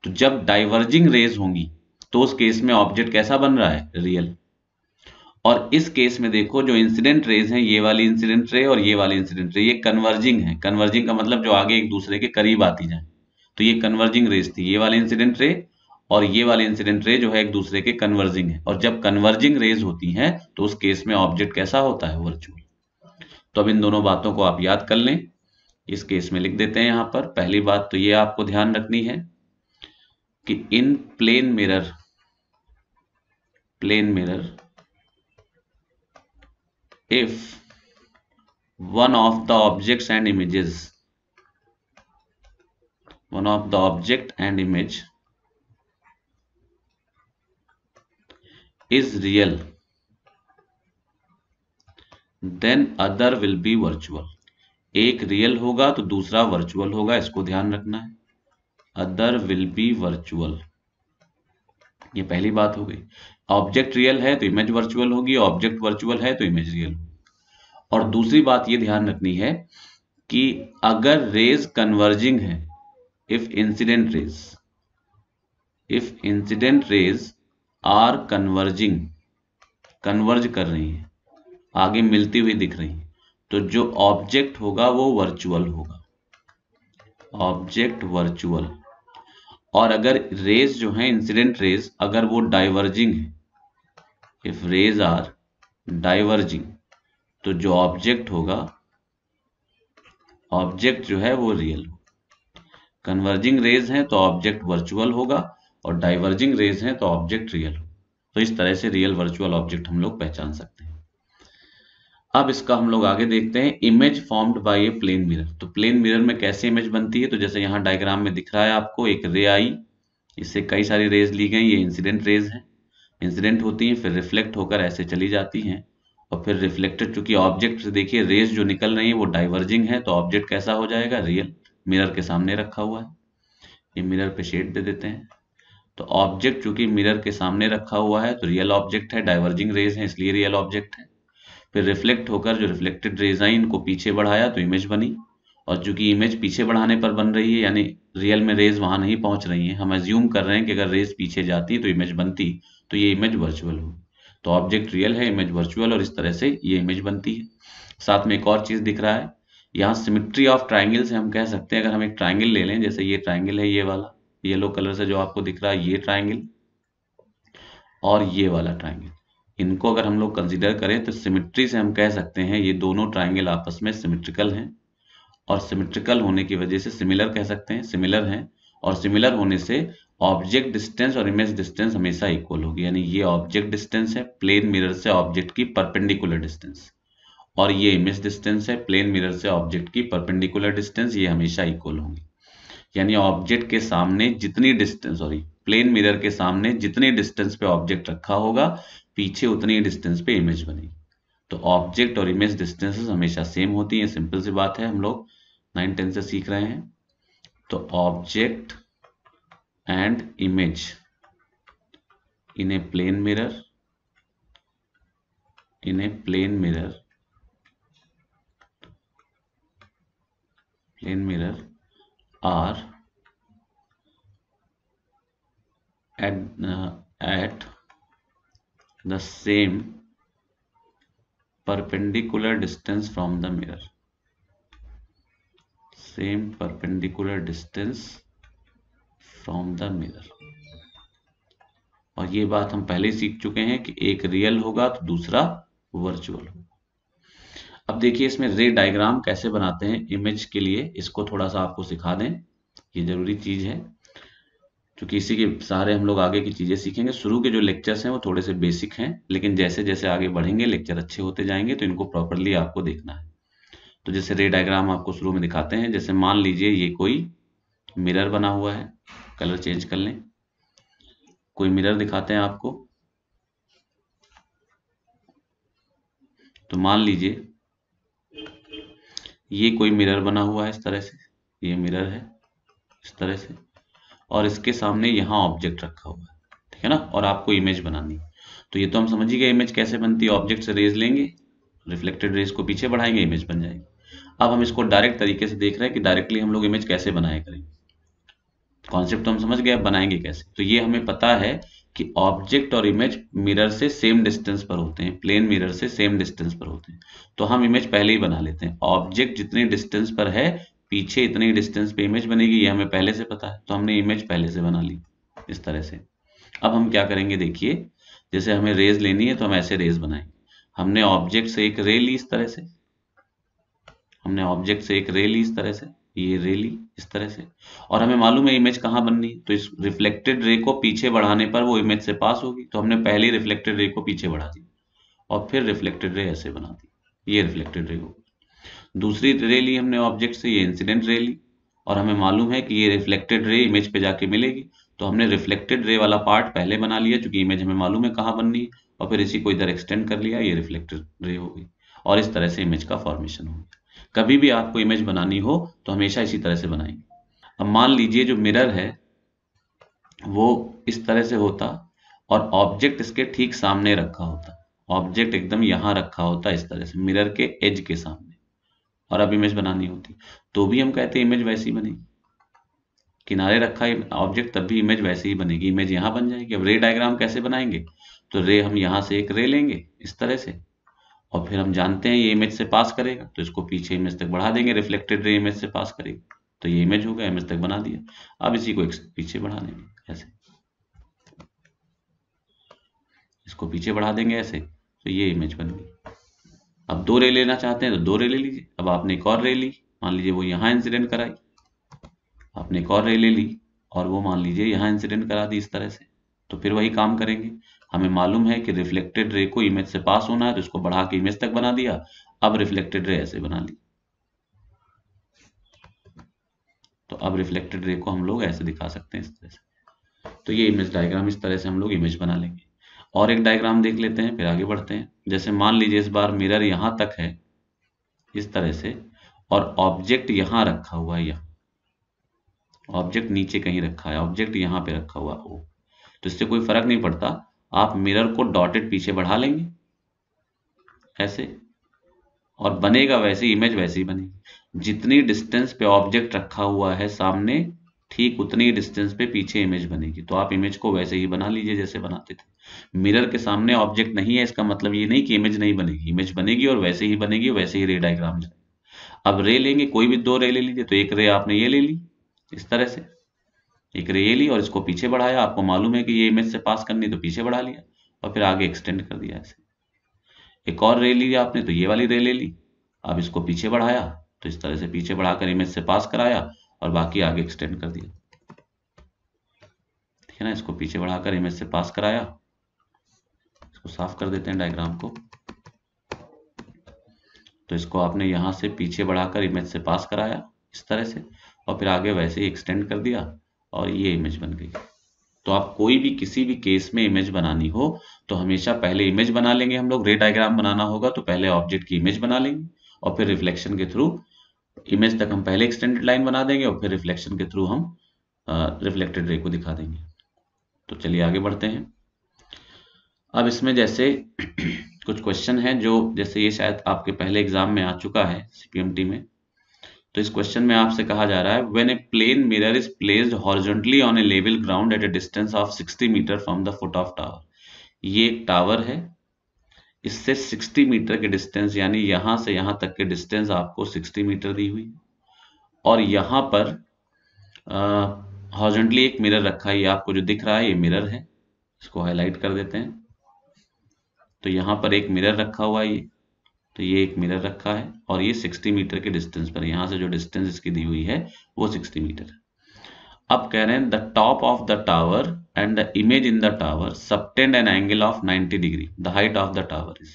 तो जब डाइवर्जिंग रेज होंगी तो उस केस में ऑब्जेक्ट कैसा बन रहा है रियल और इस केस में देखो जो इंसिडेंट रेज हैं ये वाली इंसिडेंट रे और ये वाली इंसिडेंट रे ये कन्वर्जिंग है कन्वर्जिंग का मतलब जो आगे एक दूसरे के करीब आती जाए तो ये कन्वर्जिंग रेज थी ये वाली इंसिडेंट रे और ये वाली इंसिडेंट रे जो है एक दूसरे के कन्वर्जिंग है और जब कन्वर्जिंग रेज होती है तो उस केस में ऑब्जेक्ट कैसा होता है वर्चुअल तो अब इन दोनों बातों को आप याद कर लें इस केस में लिख देते हैं यहां पर पहली बात तो ये आपको ध्यान रखनी है कि इन plane mirror plane mirror if one of the object and images one of the object and image is real then other will be virtual एक रियल होगा तो दूसरा वर्चुअल होगा इसको ध्यान रखना है अदर विल बी वर्चुअल ये पहली बात हो गई ऑब्जेक्ट रियल है तो इमेज वर्चुअल होगी ऑब्जेक्ट वर्चुअल है तो इमेज रियल और दूसरी बात ये ध्यान रखनी है कि अगर रेज कन्वर्जिंग है if incident rays if incident rays are converging converge कर रही है आगे मिलती हुई दिख रही है तो जो ऑब्जेक्ट होगा वो वर्चुअल होगा ऑब्जेक्ट वर्चुअल और अगर रेज जो है इंसिडेंट रेज अगर वो डाइवर्जिंग है इफ रेज आर डाइवर्जिंग तो जो ऑब्जेक्ट होगा ऑब्जेक्ट जो है वो रियल कन्वर्जिंग रेज है तो ऑब्जेक्ट वर्चुअल होगा और डाइवर्जिंग रेज है तो ऑब्जेक्ट रियल तो इस तरह से रियल वर्चुअल ऑब्जेक्ट हम लोग पहचान सकते हैं अब इसका हम लोग आगे देखते हैं image formed by a plane mirror तो प्लेन मिरर में कैसे इमेज बनती है तो जैसे यहाँ डायग्राम में दिख रहा है आपको एक रे आई इससे कई सारी रेज ली गई ये इंसिडेंट रेज हैं इंसिडेंट होती हैं फिर रिफ्लेक्ट होकर ऐसे चली जाती हैं और फिर रिफ्लेक्टेड चूंकि ऑब्जेक्ट से देखिए रेज जो निकल रही है वो डाइवर्जिंग है तो ऑब्जेक्ट कैसा हो जाएगा रियल मिरर के सामने रखा हुआ है ये मिरर पे शेड दे देते हैं तो ऑब्जेक्ट चूंकि मिरर के सामने रखा हुआ है तो रियल ऑब्जेक्ट है डाइवर्जिंग रेज है इसलिए रियल ऑब्जेक्ट है फिर रिफ्लेक्ट होकर जो रिफ्लेक्टेड रेज आई इनको पीछे बढ़ाया तो इमेज बनी और चूंकि इमेज पीछे बढ़ाने पर बन रही है यानी रियल में रेज वहां नहीं पहुंच रही है हम एज्यूम कर रहे हैं कि अगर रेज पीछे जाती तो इमेज बनती तो ये इमेज वर्चुअल हो तो ऑब्जेक्ट रियल है इमेज वर्चुअल और इस तरह से ये इमेज बनती है साथ में एक और चीज दिख रहा है यहाँ सिमिट्री ऑफ ट्राइंगल से हम कह सकते हैं अगर हम एक ट्राइंगल ले लें जैसे ये ट्राइंगल है ये वाला येलो कलर से जो आपको दिख रहा है ये ट्राइंगल और ये वाला ट्राइंगल इनको अगर हम लोग कंसिडर करें तो सिमिट्री से हम कह सकते हैं ये दोनों ट्राइंगल आपस में सिमिट्रिकल हैं और सिमिट्रिकल होने की वजह से सिमिलर कह सकते हैं सिमिलर हैं और सिमिलर होने से ऑब्जेक्ट डिस्टेंस और इमेज डिस्टेंस हमेशा इक्वल होगी यानी ये ऑब्जेक्ट डिस्टेंस है प्लेन मिरर से ऑब्जेक्ट की परपेंडिकुलर डिस्टेंस और ये इमेज डिस्टेंस है प्लेन मिरर से ऑब्जेक्ट की परपेंडिकुलर डिस्टेंस ये हमेशा इक्वल होंगी यानी ऑब्जेक्ट के सामने जितनी डिस्टेंस सॉरी प्लेन मिरर के सामने जितनी डिस्टेंस पे ऑब्जेक्ट रखा होगा पीछे उतनी डिस्टेंस पे इमेज बनेगी तो ऑब्जेक्ट और इमेज डिस्टेंसेस हमेशा सेम होती है सिंपल सी बात है हम लोग नाइन टेन से सीख रहे हैं तो object and image in a plane mirror in a plane mirror plane mirror are at at the same perpendicular distance from the mirror same perpendicular distance from the mirror और ये बात हम पहले सीख चुके हैं कि एक रियल होगा तो दूसरा वर्चुअल होगा अब देखिए इसमें रे डायग्राम कैसे बनाते हैं इमेज के लिए इसको थोड़ा सा आपको सिखा दें ये जरूरी चीज है क्योंकि इसी के सहारे हम लोग आगे की चीज़ें सीखेंगे शुरू के जो लेक्चर्स हैं वो थोड़े से बेसिक हैं लेकिन जैसे जैसे आगे बढ़ेंगे लेक्चर अच्छे होते जाएंगे तो इनको प्रॉपरली आपको देखना है तो जैसे रे डायग्राम आपको शुरू में दिखाते हैं जैसे मान लीजिए ये कोई मिरर बना हुआ है कलर चेंज कर लें कोई मिरर दिखाते हैं आपको तो मान लीजिए ये कोई मिरर बना हुआ है इस तरह से ये मिरर है इस तरह से और इसके सामने यहाँ ऑब्जेक्ट रखा हुआ है ठीक है ना और आपको इमेज बनानी तो ये तो हम गए इमेज कैसे बनती है ऑब्जेक्ट से रेज लेंगे रिफ्लेक्टेड रेज को पीछे बढ़ाएंगे इमेज बन जाएगी अब हम इसको डायरेक्ट तरीके से देख रहे हैं कि डायरेक्टली हम लोग इमेज कैसे बनाए करेंगे कॉन्सेप्ट तो हम समझ गए बनाएंगे कैसे तो ये हमें पता है कि ऑब्जेक्ट और इमेज मिरर से सेम डिस्टेंस पर होते हैं प्लेन मिरर से सेम डिस्टेंस पर होते हैं तो हम इमेज पहले ही बना लेते हैं ऑब्जेक्ट जितने डिस्टेंस पर है पीछे इतनी डिस्टेंस पे इमेज बनेगी ये हमें पहले से पता है तो हमने इमेज पहले से बना ली इस तरह से अब हम क्या करेंगे देखिए जैसे हमें रेज लेनी है तो हम ऐसे रेज बनाए हमने ऑब्जेक्ट से एक रे ली इस तरह से हमने ऑब्जेक्ट से एक रे ली इस तरह से ये रे ली इस तरह से और हमें मालूम है इमेज कहाँ बननी तो इस रिफ्लेक्टेड रे को पीछे बढ़ाने पर वो इमेज से पास होगी तो हमने पहले रिफ्लेक्टेड रे को पीछे बढ़ा दी और फिर रिफ्लेक्टेड रे ऐसे बना दी ये रिफ्लेक्टेड रे होगी दूसरी रे ली हमने ऑब्जेक्ट से ये इंसिडेंट रे ली और हमें मालूम है कि ये रिफ्लेक्टेड रे इमेज पे जाके मिलेगी तो हमने रिफ्लेक्टेड रे वाला पार्ट पहले बना लिया चूंकि इमेज हमें मालूम है कहाँ बननी है और फिर इसी को इधर एक्सटेंड कर लिया ये रिफ्लेक्टेड रे हो गई और इस तरह से इमेज का फॉर्मेशन हो गया कभी भी आपको इमेज बनानी हो तो हमेशा इसी तरह से बनाएंगे अब मान लीजिए जो मिरर है वो इस तरह से होता और ऑब्जेक्ट इसके ठीक सामने रखा होता ऑब्जेक्ट एकदम यहां रखा होता इस तरह से मिरर के एज के सामने और अब इमेज बनानी होती तो भी हम कहते इमेज वैसी बनेगी किनारे रखा ऑब्जेक्ट तब भी इमेज वैसे ही बनेगी इमेज यहाँ बन जाएगी अब रे डायग्राम कैसे बनाएंगे तो रे हम यहाँ से एक रे लेंगे इस तरह से और फिर हम जानते हैं ये इमेज से पास करेगा तो इसको पीछे इमेज तक बढ़ा देंगे रिफ्लेक्टेड रे इमेज से पास करेगा तो ये इमेज हो गया इमेज तक बना दिया अब इसी को पीछे बढ़ा देंगे ऐसे इसको पीछे बढ़ा देंगे ऐसे तो ये इमेज बन गई अब दो रे लेना चाहते हैं तो दो रे ले लीजिए अब आपने एक और रे ली मान लीजिए वो यहाँ इंसिडेंट कराई आपने एक और रे ले ली और वो मान लीजिए यहाँ इंसिडेंट करा दी इस तरह से तो फिर वही काम करेंगे हमें मालूम है कि रिफ्लेक्टेड रे को इमेज से पास होना है तो इसको बढ़ा के इमेज तक बना दिया अब रिफ्लेक्टेड रे ऐसे बना ली तो अब रिफ्लेक्टेड रे को हम लोग ऐसे दिखा सकते हैं इस तरह से तो ये इमेज डायग्राम इस तरह से हम लोग इमेज बना लेंगे और एक डायग्राम देख लेते हैं फिर आगे बढ़ते हैं जैसे मान लीजिए इस बार मिरर यहां तक है इस तरह से और ऑब्जेक्ट यहां रखा हुआ है ऑब्जेक्ट नीचे कहीं रखा है ऑब्जेक्ट यहां पे रखा हुआ हो तो इससे कोई फर्क नहीं पड़ता आप मिरर को डॉटेड पीछे बढ़ा लेंगे ऐसे और बनेगा वैसे इमेज वैसी बनेगी जितनी डिस्टेंस पे ऑब्जेक्ट रखा हुआ है सामने ठीक उतनी डिस्टेंस पे पीछे इमेज बनेगी तो आप इमेज को वैसे ही बना लीजिए जैसे बनाते थे मिरर के सामने ऑब्जेक्ट नहीं है इसका मतलब ये नहीं कि इमेज नहीं बनेगी इमेज बनेगी और वैसे ही बनेगी वैसे ही रे डायग्राम जाएगा अब रे लेंगे कोई भी दो रे ले लीजिए तो एक रे आपने ये ले ली इस तरह से एक रे ये ली और इसको पीछे बढ़ाया आपको मालूम है कि ये इमेज से पास करनी तो पीछे बढ़ा लिया और फिर आगे एक्सटेंड कर दिया ऐसे एक और रे ली आपने तो ये वाली रे ले ली अब इसको पीछे बढ़ाया तो इस तरह से पीछे बढ़ाकर इमेज से पास कराया और बाकी आगे एक्सटेंड कर दिया ठीक है ना इसको पीछे बढ़ाकर इमेज से पास कराया इसको साफ कर देते हैं डायग्राम को तो इसको आपने यहां से पीछे बढ़ाकर इमेज से पास कराया इस तरह से और फिर आगे वैसे ही एक्सटेंड कर दिया और ये इमेज बन गई तो आप कोई भी किसी भी केस में इमेज बनानी हो तो हमेशा पहले इमेज बना लेंगे हम लोग रे डायग्राम बनाना होगा तो पहले ऑब्जेक्ट की इमेज बना लेंगे और फिर रिफ्लेक्शन के थ्रू इमेज तक हम पहले एक्सटेंडेड लाइन बना देंगे और फिर रिफ्लेक्शन के थ्रू हम रिफ्लेक्टेड रे को दिखा देंगे तो चलिए आगे बढ़ते हैं अब इसमें जैसे कुछ क्वेश्चन है जो जैसे ये शायद आपके पहले एग्जाम में आ चुका है सीपीएमटी में तो इस क्वेश्चन में आपसे कहा जा रहा है when a plane mirror is placed horizontally on a level ground at a distance of 60 metre from the foot of tower ये एक टावर है इससे 60 मीटर के डिस्टेंस यानी यहां से यहां तक के डिस्टेंस आपको 60 मीटर दी हुई और यहाँ पर हॉर्जेंटली एक मिरर रखा है ये आपको जो दिख रहा है ये मिरर है इसको हाईलाइट कर देते हैं तो यहां पर एक मिरर रखा हुआ है ये तो ये एक मिरर रखा है और ये 60 मीटर के डिस्टेंस पर यहां से जो डिस्टेंस इसकी दी हुई है वो 60 मीटर अब कह रहे हैं the top of the tower and the image in the tower subtend an angle of 90 degree the height of the tower is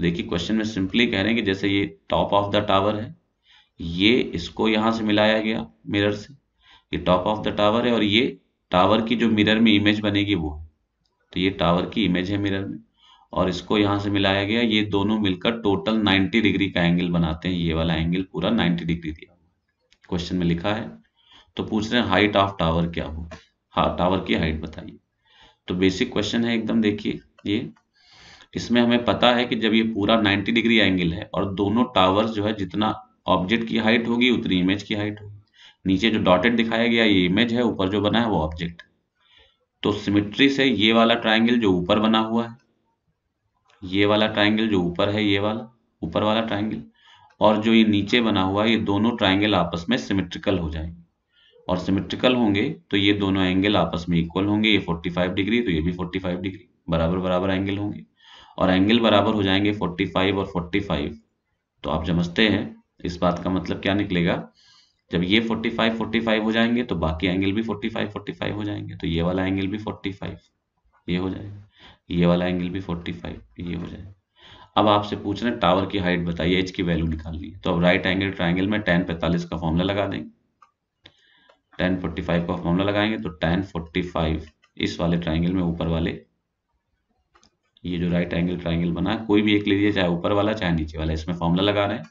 देखिए क्वेश्चन में सिंपली कह रहे हैं कि जैसे ये टॉप ऑफ द टावर है ये इसको यहां से मिलाया गया मिरर से ये टॉप ऑफ द टावर है और ये टावर की जो मिरर में इमेज बनेगी वो तो ये टावर की इमेज है मिरर में और इसको यहां से मिलाया गया ये दोनों मिलकर टोटल 90 डिग्री का एंगल बनाते हैं ये वाला एंगल पूरा 90 डिग्री दिया क्वेश्चन में लिखा है तो पूछ रहे हैं हाइट ऑफ टावर क्या हो हाँ टावर की हाइट बताइए तो बेसिक क्वेश्चन है एकदम देखिए ये इसमें हमें पता है कि जब ये पूरा 90 डिग्री एंगल है और दोनों टावर जो है जितना ऑब्जेक्ट की हाइट होगी उतनी इमेज की हाइट होगी नीचे जो डॉटेड दिखाया गया ये इमेज है ऊपर जो बना है वो ऑब्जेक्ट है तो सिमिट्री से ये वाला ट्राइंगल जो ऊपर बना हुआ है ये वाला ट्राइंगल जो ऊपर है ये वाला ऊपर वाला ट्राइंगल और जो ये नीचे बना हुआ है ये दोनों ट्राइंगल आपस में सिमेट्रिकल हो जाएंगे और सिमेट्रिकल होंगे तो ये दोनों एंगल आपस में इक्वल होंगे ये 45 डिग्री तो ये भी 45 डिग्री बराबर बराबर एंगल होंगे और एंगल बराबर हो जाएंगे 45 और 45 तो आप समझते हैं इस बात का मतलब क्या निकलेगा जब ये 45 45 हो जाएंगे तो बाकी एंगल भी 45 45 हो जाएंगे तो ये वाला एंगल भी 45 ये हो जाएगा ये वाला एंगल भी 45 ये हो जाए अब आपसे पूछ रहे हैं टावर की हाइट बताइए एच की वैल्यू निकालनी है तो अब राइट एंगल ट्राइंगल में टेन पैंतालीस का फॉर्मूला लगा देंगे टेन फोर्टी का फॉर्मूला लगाएंगे तो टेन फोर्टी इस वाले ट्राइंगल में ऊपर वाले ये जो राइट एंगल ट्राइंगल बना कोई भी एक ले लीजिए चाहे ऊपर वाला चाहे नीचे वाला इसमें फॉर्मूला लगा रहे हैं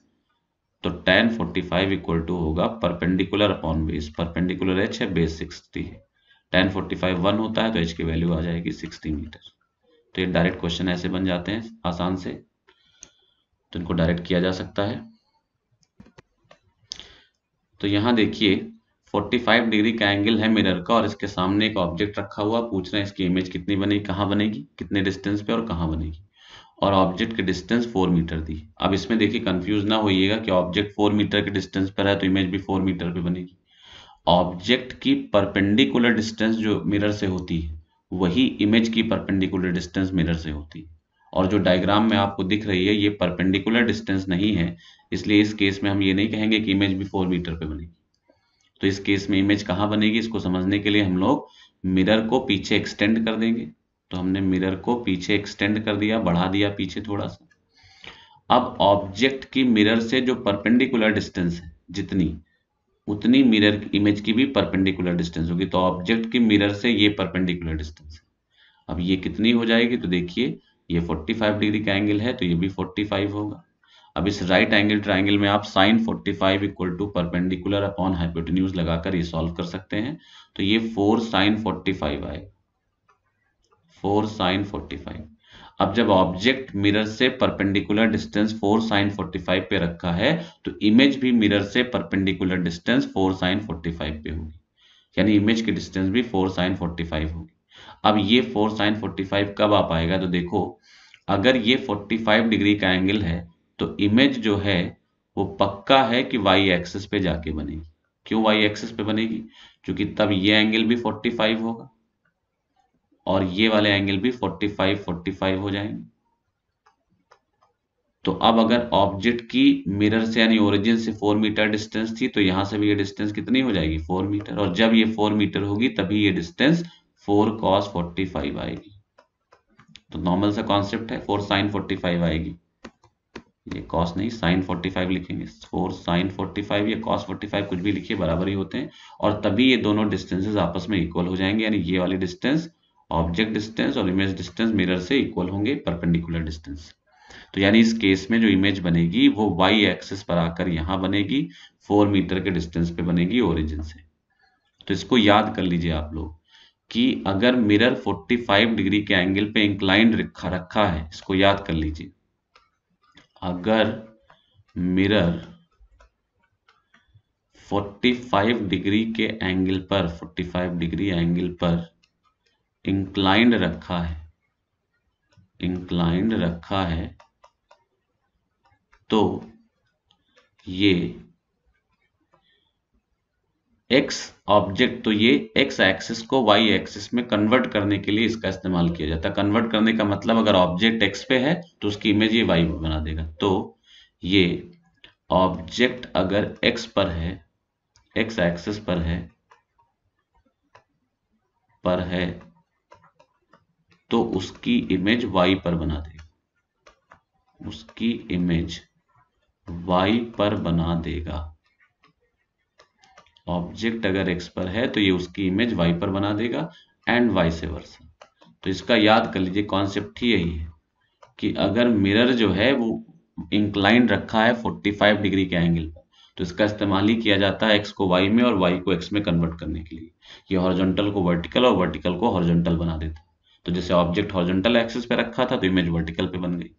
तो tan forty five equal to होगा perpendicular upon base perpendicular H है बेस सिक्सटी है टेन फोर्टी फाइव वन होता है तो एच की वैल्यू आ जाएगी सिक्सटी मीटर तो ये डायरेक्ट क्वेश्चन ऐसे बन जाते हैं आसान से तो इनको डायरेक्ट किया जा सकता है तो यहां देखिए 45 डिग्री का एंगल है मिरर का और इसके सामने एक ऑब्जेक्ट रखा हुआ पूछ रहे हैं इसकी इमेज कितनी बनेगी कहां बनेगी कितने डिस्टेंस पे और कहाँ बनेगी और ऑब्जेक्ट की डिस्टेंस 4 मीटर दी अब इसमें देखिए कंफ्यूज ना होइएगा कि ऑब्जेक्ट 4 मीटर के डिस्टेंस पर है तो इमेज भी 4 मीटर पे बनेगी ऑब्जेक्ट की परपेंडिकुलर डिस्टेंस जो मिरर से होती है वही इमेज की परपेंडिकुलर डिस्टेंस मिरर से होती है और जो डायग्राम में आपको दिख रही है ये परपेंडिकुलर डिस्टेंस नहीं है इसलिए इस केस में हम ये नहीं कहेंगे कि इमेज भी फोर मीटर पे बनेगी तो इस केस में इमेज कहाँ बनेगी इसको समझने के लिए हम लोग मिरर को पीछे एक्सटेंड कर देंगे तो हमने मिरर को पीछे एक्सटेंड कर दिया बढ़ा दिया पीछे थोड़ा सा अब ऑब्जेक्ट की मिरर से जो परपेंडिकुलर डिस्टेंस है जितनी उतनी मिरर इमेज की भी परपेंडिकुलर डिस्टेंस होगी तो ऑब्जेक्ट की मिरर से ये परपेंडिकुलर डिस्टेंस है अब ये कितनी हो जाएगी तो देखिए ये 45 डिग्री का एंगल है तो ये भी 45 होगा अब इस राइट एंगल ट्राइंगल में आप sine 45 five equal to perpendicular upon hypotenuse लगाकर ये सॉल्व कर सकते हैं तो ये फोर साइन फोर्टी आएगा फोर साइन फोर्टी अब जब ऑब्जेक्ट मिरर से परपेंडिकुलर डिस्टेंस 4 साइन 45 पे रखा है तो इमेज भी मिरर से परपेंडिकुलर डिस्टेंस 4 साइन 45 पे होगी यानी इमेज की डिस्टेंस भी 4 साइन 45 होगी अब ये 4 साइन 45 कब आ पाएगा तो देखो अगर ये 45 डिग्री का एंगल है तो इमेज जो है वो पक्का है कि वाई एक्सेस पे जाके बनेगी क्यों वाई एक्सेस पे बनेगी क्योंकि तब ये एंगल भी फोर्टी होगा और ये वाले एंगल भी 45 45 हो जाएंगे तो अब अगर ऑब्जेक्ट की मिरर से यानी ओरिजिन से फोर मीटर डिस्टेंस थी तो यहां से भी ये डिस्टेंस कितनी हो जाएगी फोर मीटर और जब ये फोर मीटर होगी तभी ये distance four cos forty five आएगी तो नॉर्मल सा कॉन्सेप्ट है फोर साइन फोर्टी फाइव आएगी ये कॉस नहीं साइन फोर्टी फाइव लिखेंगे फोर साइन फोर्टी फाइव या कॉस फोर्टी फाइव कुछ भी लिखिए बराबर ही होते हैं और तभी ये दोनों डिस्टेंसेज आपस में इक्वल हो जाएंगे यानी ये वाली डिस्टेंस ऑब्जेक्ट डिस्टेंस और इमेज डिस्टेंस मिरर से इक्वल होंगे परपेंडिकुलर डिस्टेंस तो यानी इस केस में जो इमेज बनेगी वो वाई एक्सिस पर आकर यहां बनेगी फोर मीटर के डिस्टेंस पे बनेगी ओरिजिन से तो इसको याद कर लीजिए आप लोग कि अगर मिरर 45 डिग्री के एंगल पे इंक्लाइंड रखा रखा है इसको याद कर लीजिए अगर मिरर 45 डिग्री के एंगल पर 45 डिग्री एंगल पर इंक्लाइंड रखा है इंक्लाइंड रखा है तो ये एक्स ऑब्जेक्ट तो ये एक्स एक्सिस को वाई एक्सिस में कन्वर्ट करने के लिए इसका इस्तेमाल किया जाता है कन्वर्ट करने का मतलब अगर ऑब्जेक्ट एक्स पे है तो उसकी इमेज ये वाई बना देगा तो ये ऑब्जेक्ट अगर एक्स पर है एक्स एक्सिस पर है पर है तो उसकी इमेज y पर बना देगा उसकी इमेज y पर बना देगा ऑब्जेक्ट अगर x पर है तो ये उसकी इमेज y पर बना देगा एंड y से वर्षा तो इसका याद कर लीजिए कॉन्सेप्ट ही यही है कि अगर मिरर जो है वो इंक्लाइन रखा है 45 डिग्री के एंगल पर तो इसका इस्तेमाल ही किया जाता है एक्स को वाई में और वाई को एक्स में कन्वर्ट करने के लिए ये हॉर्जेंटल को वर्टिकल और वर्टिकल को हॉर्जेंटल बना देता है तो जैसे ऑब्जेक्ट हॉरिजॉन्टल एक्सिस पे रखा था तो इमेज वर्टिकल पे बन गई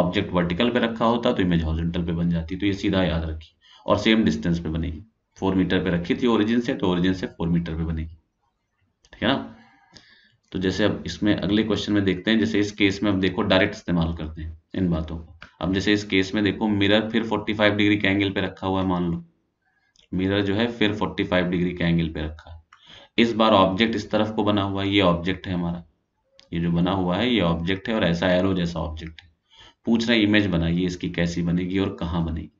ऑब्जेक्ट वर्टिकल पे रखा होता तो इमेज हॉरिजॉन्टल पे बन जाती तो ये सीधा याद रखी और सेम डिस्टेंस पे बनेगी फोर मीटर पे रखी थी ओरिजिन से तो ओरिजिन से फोर मीटर पे बनेगी ठीक है ना तो जैसे अब इसमें अगले क्वेश्चन में देखते हैं जैसे इस केस में अब देखो डायरेक्ट इस्तेमाल करते हैं इन बातों को अब जैसे इस केस में देखो मिरर फिर 45 डिग्री के एंगल पे रखा हुआ है मान लो मिरर जो है फिर 45 डिग्री के एंगल पे रखा है इस बार ऑब्जेक्ट इस तरफ को बना हुआ है ये ऑब्जेक्ट है हमारा ये जो बना हुआ है ये ऑब्जेक्ट है और ऐसा एरो जैसा ऑब्जेक्ट है पूछ रहा है इमेज बनाइए इसकी कैसी बनेगी और कहाँ बनेगी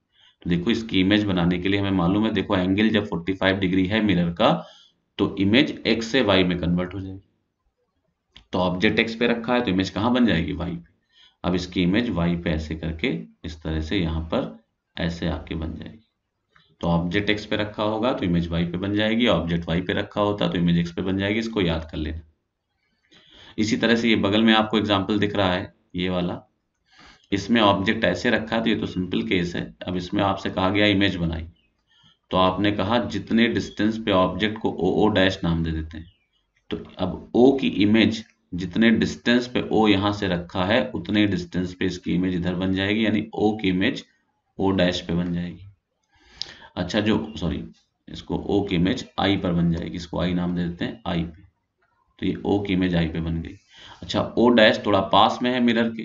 तो देखो इसकी इमेज बनाने के लिए हमें मालूम है देखो एंगल जब 45 डिग्री है मिरर का तो इमेज एक्स से वाई में कन्वर्ट हो जाएगी तो ऑब्जेक्ट एक्स पे रखा है तो इमेज कहाँ बन जाएगी वाई पे अब इसकी इमेज वाई पे ऐसे करके इस तरह से यहाँ पर ऐसे आके बन जाएगी तो ऑब्जेक्ट एक्स पे रखा होगा तो इमेज वाई पे बन जाएगी ऑब्जेक्ट वाई पे रखा होता तो इमेज एक्स पे बन जाएगी इसको याद कर लेना इसी तरह से ये बगल में आपको एग्जाम्पल दिख रहा है ये वाला इसमें ऑब्जेक्ट ऐसे रखा तो ये तो सिंपल केस है अब इसमें आपसे कहा गया इमेज बनाई तो आपने कहा जितने डिस्टेंस पे ऑब्जेक्ट को ओ ओ डैश नाम दे देते हैं तो अब ओ की इमेज जितने डिस्टेंस पे ओ यहां से रखा है उतने डिस्टेंस पे इसकी इमेज इधर बन जाएगी यानी ओ की इमेज ओ डैश पे बन जाएगी अच्छा जो सॉरी इसको ओ की इमेज आई पर बन जाएगी इसको आई नाम दे देते हैं आई पे तो ये ओ की इमेज आई पे बन गई अच्छा ओ डैश थोड़ा पास में है मिरर के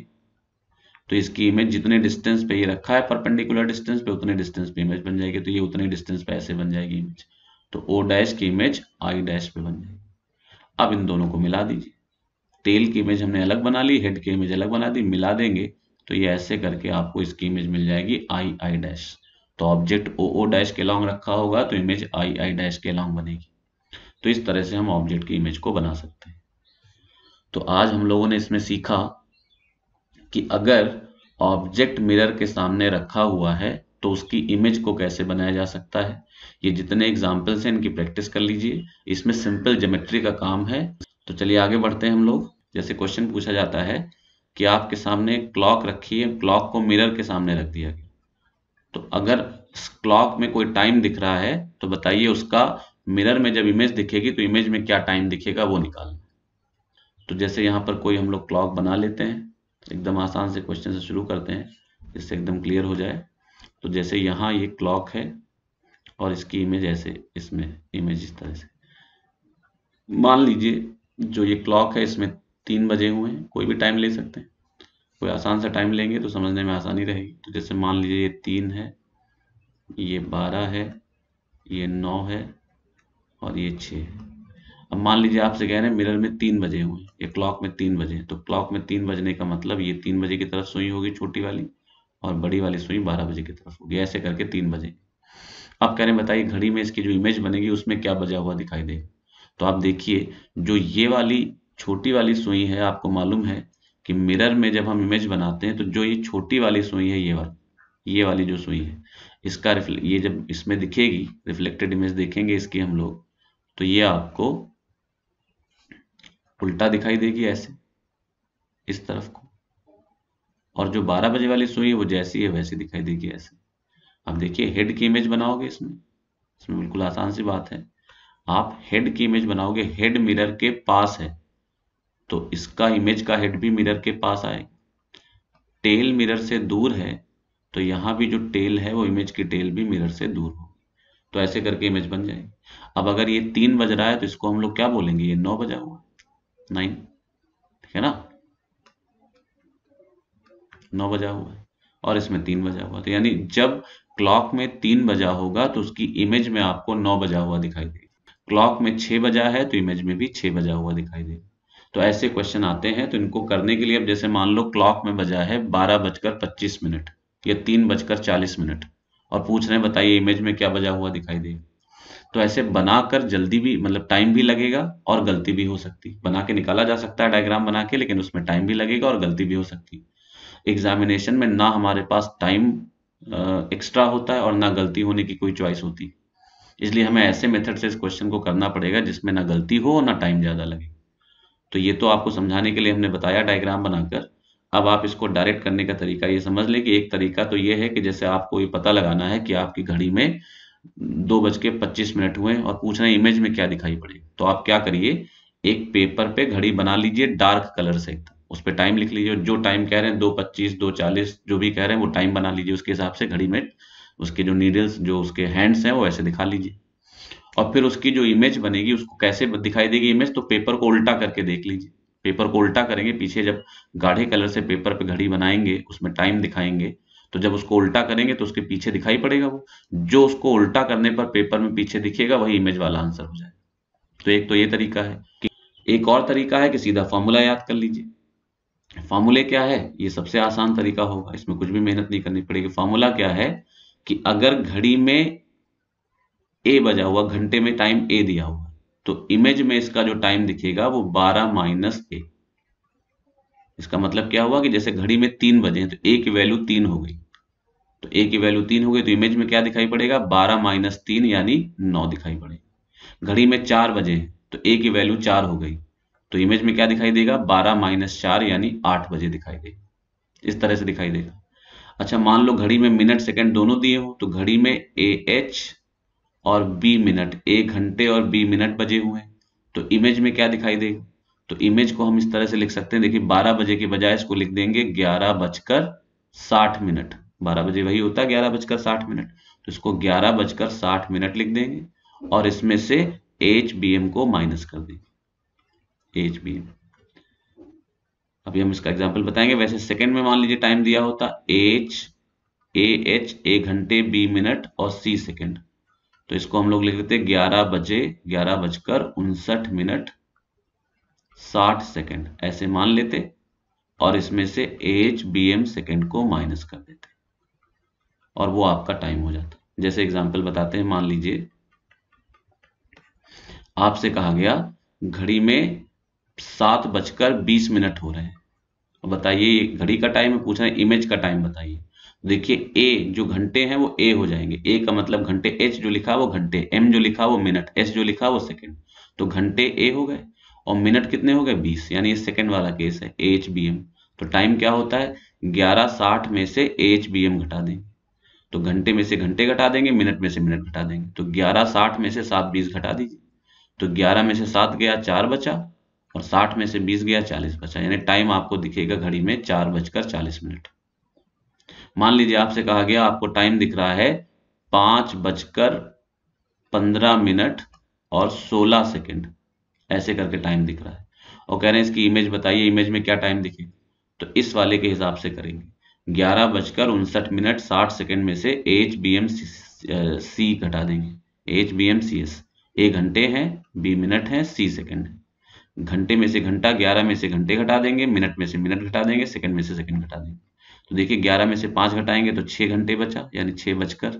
तो इसकी इमेज जितने डिस्टेंस पे ये रखा है परपेंडिकुलर डिस्टेंस पे उतने डिस्टेंस पे इमेज बन जाएगी तो ये उतने डिस्टेंस पे ऐसे बन जाएगी इमेज तो ओ डैश की इमेज आई डैश पे बन जाएगी अब इन दोनों को मिला दीजिए तेल की इमेज हमने अलग बना ली हेड की इमेज अलग बना दी मिला देंगे तो ये ऐसे करके आपको इसकी इमेज मिल जाएगी आई आई डैश तो ऑब्जेक्ट ओ ओ डैश के लॉन्ग रखा होगा तो इमेज आई आई डैश के लॉन्ग बनेगी तो इस तरह से हम ऑब्जेक्ट की इमेज को बना सकते हैं तो आज हम लोगों ने इसमें सीखा कि अगर ऑब्जेक्ट मिरर के सामने रखा हुआ है तो उसकी इमेज को कैसे बनाया जा सकता है ये जितने एग्जाम्पल्स हैं इनकी प्रैक्टिस कर लीजिए इसमें सिंपल जोमेट्री का काम है तो चलिए आगे बढ़ते हैं हम लोग जैसे क्वेश्चन पूछा जाता है कि आपके सामने क्लॉक रखी है क्लॉक को मिरर के सामने रख दिया गया तो अगर क्लॉक में कोई टाइम दिख रहा है तो बताइए उसका मिरर में जब इमेज दिखेगी तो इमेज में क्या टाइम दिखेगा वो निकालना तो जैसे यहाँ पर कोई हम लोग क्लॉक बना लेते हैं एकदम आसान से क्वेश्चन से शुरू करते हैं जिससे एकदम क्लियर हो जाए तो जैसे यहाँ ये क्लॉक है और इसकी इमेज ऐसे इसमें इमेज इस तरह से मान लीजिए जो ये क्लॉक है इसमें तीन बजे हुए हैं कोई भी टाइम ले सकते हैं कोई आसान सा टाइम लेंगे तो समझने में आसानी रहेगी तो जैसे मान लीजिए ये तीन है ये बारह है ये नौ है और ये छः अब मान लीजिए आपसे कह रहे हैं मिरर में तीन बजे हुए या क्लॉक में तीन बजे तो क्लॉक में तीन बजने का मतलब ये तीन बजे की तरफ सुई होगी छोटी वाली और बड़ी वाली सुई बारह बजे की तरफ होगी ऐसे करके तीन बजे आप कह रहे हैं बताइए घड़ी में इसकी जो इमेज बनेगी उसमें क्या बजा हुआ दिखाई देगा तो आप देखिए जो ये वाली छोटी वाली सुई है आपको मालूम है कि मिरर में जब हम इमेज बनाते हैं तो जो ये छोटी वाली सुई है ये वाली ये वाली जो सुई है इसका ये जब इसमें दिखेगी रिफ्लेक्टेड इमेज देखेंगे इसकी हम लोग तो ये आपको उल्टा दिखाई देगी ऐसे इस तरफ को और जो 12 बजे वाली सुई है वो जैसी है वैसी दिखाई देगी ऐसे अब देखिए हेड की इमेज बनाओगे इसमें इसमें बिल्कुल आसान सी बात है आप हेड की इमेज बनाओगे हेड मिरर के पास है तो इसका इमेज का हेड भी मिरर के पास आए टेल मिरर से दूर है तो यहां भी जो टेल है वो इमेज की टेल भी मिरर से दूर हो तो ऐसे करके इमेज बन जाएगी अब अगर ये तीन बज रहा है तो इसको हम लोग क्या बोलेंगे ये नौ बजा हुआ नाइन ठीक है ना नौ बजा हुआ है और इसमें तीन बजा हुआ तो यानी जब क्लॉक में तीन बजा होगा तो उसकी इमेज में आपको नौ बजा हुआ दिखाई देगा क्लॉक में छह बजा है तो इमेज में भी छह बजा हुआ दिखाई देगा तो ऐसे क्वेश्चन आते हैं तो इनको करने के लिए अब जैसे मान लो क्लॉक में बजा है बारह बजकर पच्चीस मिनट या तीन बजकर चालीस मिनट और पूछ रहे हैं बताइए इमेज में क्या बजा हुआ दिखाई दे तो ऐसे बनाकर जल्दी भी मतलब टाइम भी लगेगा और गलती भी हो सकती बना के निकाला जा सकता है डायग्राम बना के लेकिन उसमें टाइम भी लगेगा और गलती भी हो सकती एग्जामिनेशन में ना हमारे पास टाइम एक्स्ट्रा होता है और ना गलती होने की कोई चॉइस होती इसलिए हमें ऐसे मेथड से इस क्वेश्चन को करना पड़ेगा जिसमें ना गलती हो और ना टाइम ज़्यादा लगे तो ये तो आपको समझाने के लिए हमने बताया डायग्राम बनाकर अब आप इसको डायरेक्ट करने का तरीका ये समझ लें कि एक तरीका तो ये है कि जैसे आपको ये पता लगाना है कि आपकी घड़ी में दो बज के पच्चीस मिनट हुए और पूछना है इमेज में क्या दिखाई पड़े तो आप क्या करिए एक पेपर पे घड़ी बना लीजिए डार्क कलर से उस पर टाइम लिख लीजिए जो टाइम कह रहे हैं दो पच्चीस दो चालीस जो भी कह रहे हैं वो टाइम बना लीजिए उसके हिसाब से घड़ी में उसके जो नीडल्स जो उसके हैंड्स हैं वो ऐसे दिखा लीजिए और फिर उसकी जो इमेज बनेगी उसको कैसे दिखाई देगी इमेज तो पेपर को उल्टा करके देख लीजिए पेपर को उल्टा करेंगे पीछे जब गाढ़े कलर से पेपर पे घड़ी बनाएंगे उसमें टाइम दिखाएंगे तो जब उसको उल्टा करेंगे तो उसके पीछे दिखाई पड़ेगा वो जो उसको उल्टा करने पर पेपर में पीछे दिखेगा वही इमेज वाला आंसर हो जाएगा तो एक तो ये तरीका है कि एक और तरीका है कि सीधा फॉर्मूला याद कर लीजिए फॉर्मूले क्या है ये सबसे आसान तरीका होगा इसमें कुछ भी मेहनत नहीं करनी पड़ेगी फॉर्मूला क्या है कि अगर घड़ी में ए बजा हुआ घंटे में टाइम ए दिया हुआ तो इमेज में इसका जो टाइम दिखेगा वो 12 माइनस ए इसका मतलब क्या हुआ कि जैसे घड़ी में तीन बजे तो ए की वैल्यू तीन हो गई तो ए की वैल्यू तीन हो गई तो इमेज में क्या दिखाई पड़ेगा बारह माइनस तीन यानी नौ दिखाई पड़ेगा घड़ी में चार बजे तो ए की वैल्यू चार हो गई तो इमेज में क्या दिखाई देगा बारह माइनस चार यानी आठ बजे दिखाई देगा इस तरह से दिखाई देगा अच्छा मान लो घड़ी में मिनट सेकंड दोनों दिए हो तो घड़ी में ए एच और बी मिनट एक घंटे और बी मिनट बजे हुए हैं तो इमेज में क्या दिखाई देगा तो इमेज को हम इस तरह से लिख सकते हैं देखिए बारह बजे के बजाय इसको लिख देंगे ग्यारह बजकर साठ मिनट बारह बजे वही होता है ग्यारह बजकर साठ मिनट तो इसको ग्यारह बजकर साठ मिनट लिख देंगे और इसमें से एच बी एम को माइनस कर देंगे एच बी एम अभी हम इसका एग्जाम्पल बताएंगे वैसे सेकेंड में मान लीजिए टाइम दिया होता एच ए एच ए घंटे बी मिनट और सी सेकेंड तो इसको हम लोग लिख लेते हैं ग्यारह बजे ग्यारह बजकर उनसठ मिनट साठ सेकेंड ऐसे मान लेते और इसमें से एच बी एम सेकेंड को माइनस कर देते और वो आपका टाइम हो जाता जैसे एग्जाम्पल बताते हैं मान लीजिए आपसे कहा गया घड़ी में सात बजकर बीस मिनट हो रहे हैं बताइए घड़ी का टाइम है पूछ रहे हैं इमेज का टाइम बताइए देखिए ए जो घंटे हैं वो ए हो जाएंगे ए का मतलब घंटे एच जो लिखा वो घंटे एम जो लिखा वो मिनट एस जो लिखा वो सेकेंड तो घंटे ए हो गए और मिनट कितने हो गए बीस यानी ये सेकंड वाला केस है एच बी एम तो टाइम क्या होता है ग्यारह साठ में से एच बी एम घटा देंगे तो घंटे में से घंटे घटा देंगे मिनट में से मिनट घटा देंगे तो ग्यारह साठ में से सात बीस घटा दीजिए तो ग्यारह में से सात गया चार बचा और साठ में से बीस गया चालीस बचा यानी टाइम आपको दिखेगा घड़ी में चार बजकर चालीस मिनट मान लीजिए आपसे कहा गया आपको टाइम दिख रहा है पांच बजकर पंद्रह मिनट और सोलह सेकेंड ऐसे करके टाइम दिख रहा है और कह रहे हैं इसकी इमेज बताइए इमेज में क्या टाइम दिखेगा तो इस वाले के हिसाब से करेंगे ग्यारह बजकर उनसठ मिनट साठ सेकेंड में से एच बी एम सी घटा देंगे H B M C S A घंटे हैं बी मिनट हैं सी सेकेंड है घंटे में से घंटा ग्यारह में से घंटे घटा देंगे मिनट में से मिनट घटा देंगे सेकंड में से सेकंड घटा देंगे तो देखिए ग्यारह में से पांच घटाएंगे तो छह घंटे बचा यानी छह बजकर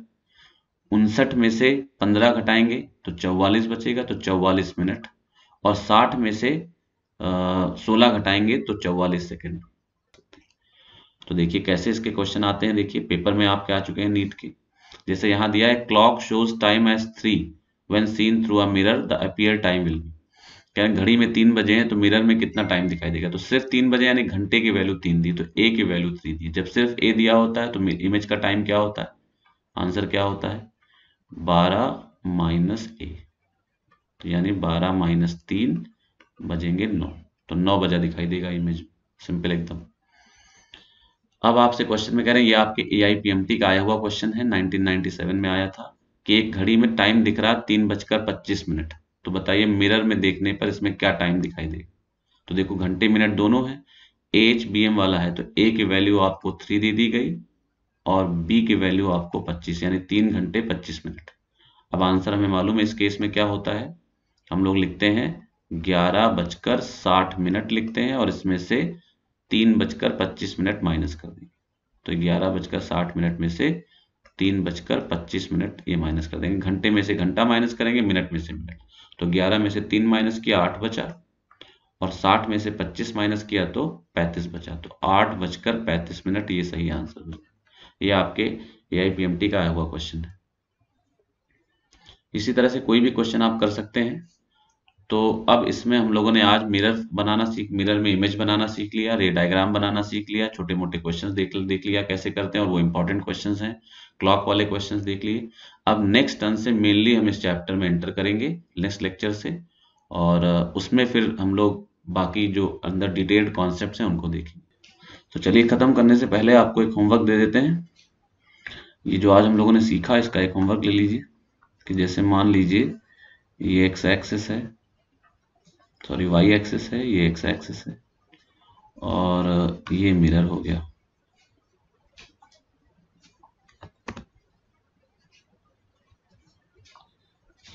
उनसठ में से पंद्रह घटाएंगे तो चौवालीस बचेगा तो चौवालीस मिनट और साठ में से सोलह घटाएंगे तो चौवालीस सेकेंड तो देखिए कैसे इसके क्वेश्चन आते हैं देखिए पेपर में आपके आ चुके हैं नीट के जैसे यहां दिया है clock shows time as three when seen through a mirror the appear time will be क्या घड़ी में तीन बजे हैं तो मिरर में कितना टाइम दिखाई देगा तो सिर्फ तीन बजे यानी घंटे की वैल्यू तीन दी तो ए की वैल्यू थ्री दी जब सिर्फ ए दिया होता है तो इमेज का टाइम क्या होता है आंसर क्या होता है बारह माइनस ए तो यानी बारह माइनस तीन बजेंगे नौ तो नौ बजा दिखाई देगा इमेज सिंपल एकदम अब आपसे क्वेश्चन में कह रहे हैं ये आपके ए आई का आया हुआ क्वेश्चन है सेवन में आया था कि एक घड़ी में टाइम दिख रहा तीन बजकर पच्चीस मिनट तो बताइए मिरर में देखने पर इसमें क्या टाइम दिखाई देगा तो देखो घंटे मिनट दोनों है एच बी एम वाला है तो ए की वैल्यू आपको थ्री दे दी गई और बी की वैल्यू आपको पच्चीस यानी तीन घंटे पच्चीस मिनट अब आंसर हमें मालूम है इस केस में क्या होता है हम लोग लिखते हैं ग्यारह बजकर साठ मिनट लिखते हैं और इसमें से तीन बजकर पच्चीस मिनट माइनस कर देंगे तो ग्यारह बजकर साठ मिनट में से तीन बजकर पच्चीस मिनट ये माइनस कर देंगे घंटे में से घंटा माइनस करेंगे मिनट में से मिनट तो 11 में से 3 माइनस किया 8 बचा और 60 में से 25 माइनस किया तो 35 बचा तो 8 बजकर 35 मिनट ये सही आंसर हो ये आपके ए का आया हुआ क्वेश्चन है इसी तरह से कोई भी क्वेश्चन आप कर सकते हैं तो अब इसमें हम लोगों ने आज मिरर बनाना सीख मिरर में इमेज बनाना सीख लिया रे डायग्राम बनाना सीख लिया छोटे मोटे क्वेश्चन देख देख लिया कैसे करते हैं और वो इंपॉर्टेंट क्वेश्चन हैं क्लॉक वाले क्वेश्चन देख लिए अब नेक्स्ट टर्न से मेनली हम इस चैप्टर में एंटर करेंगे नेक्स्ट लेक्चर से और उसमें फिर हम लोग बाकी जो अंदर डिटेल्ड कॉन्सेप्ट हैं उनको देखेंगे तो चलिए ख़त्म करने से पहले आपको एक होमवर्क दे देते हैं ये जो आज हम लोगों ने सीखा इसका एक होमवर्क ले लीजिए कि जैसे मान लीजिए ये एक्स एक्सेस है सॉरी वाई एक्सेस है ये एक्स एक्सेस है और ये मिरर हो गया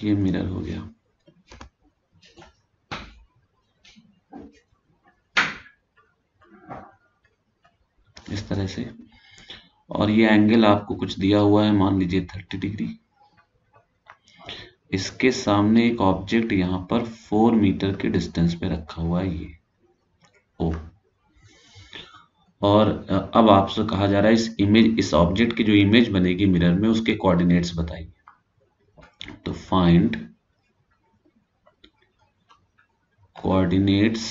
ये मिरर हो गया इस तरह से और ये एंगल आपको कुछ दिया हुआ है मान लीजिए थर्टी डिग्री इसके सामने एक ऑब्जेक्ट यहां पर फोर मीटर के डिस्टेंस पे रखा हुआ है ये ओ और अब आपसे कहा जा रहा है इस इमेज इस ऑब्जेक्ट की जो इमेज बनेगी मिरर में उसके कोऑर्डिनेट्स बताइए to find coordinates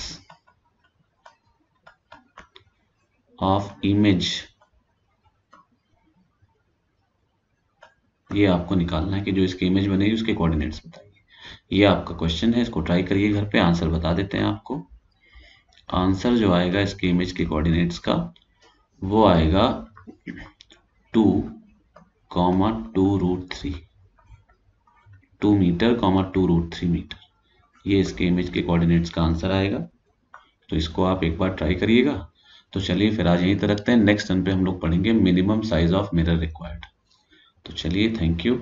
of image ये आपको निकालना है कि जो इसके इमेज बनेगी उसके कोऑर्डिनेट्स बताइए ये आपका क्वेश्चन है इसको ट्राई करिए घर पे आंसर बता देते हैं आपको आंसर जो आएगा इसके इमेज के कोऑर्डिनेट्स का वो आएगा two comma two root three two metre comma two root three metre ये इसके इमेज के कोऑर्डिनेट्स का आंसर आएगा तो इसको आप एक बार ट्राई करिएगा तो चलिए फिर आज यहीं तरह रखते हैं नेक्स्ट टर्न पे हम लोग पढ़ेंगे minimum size of mirror required तो चलिए थैंक यू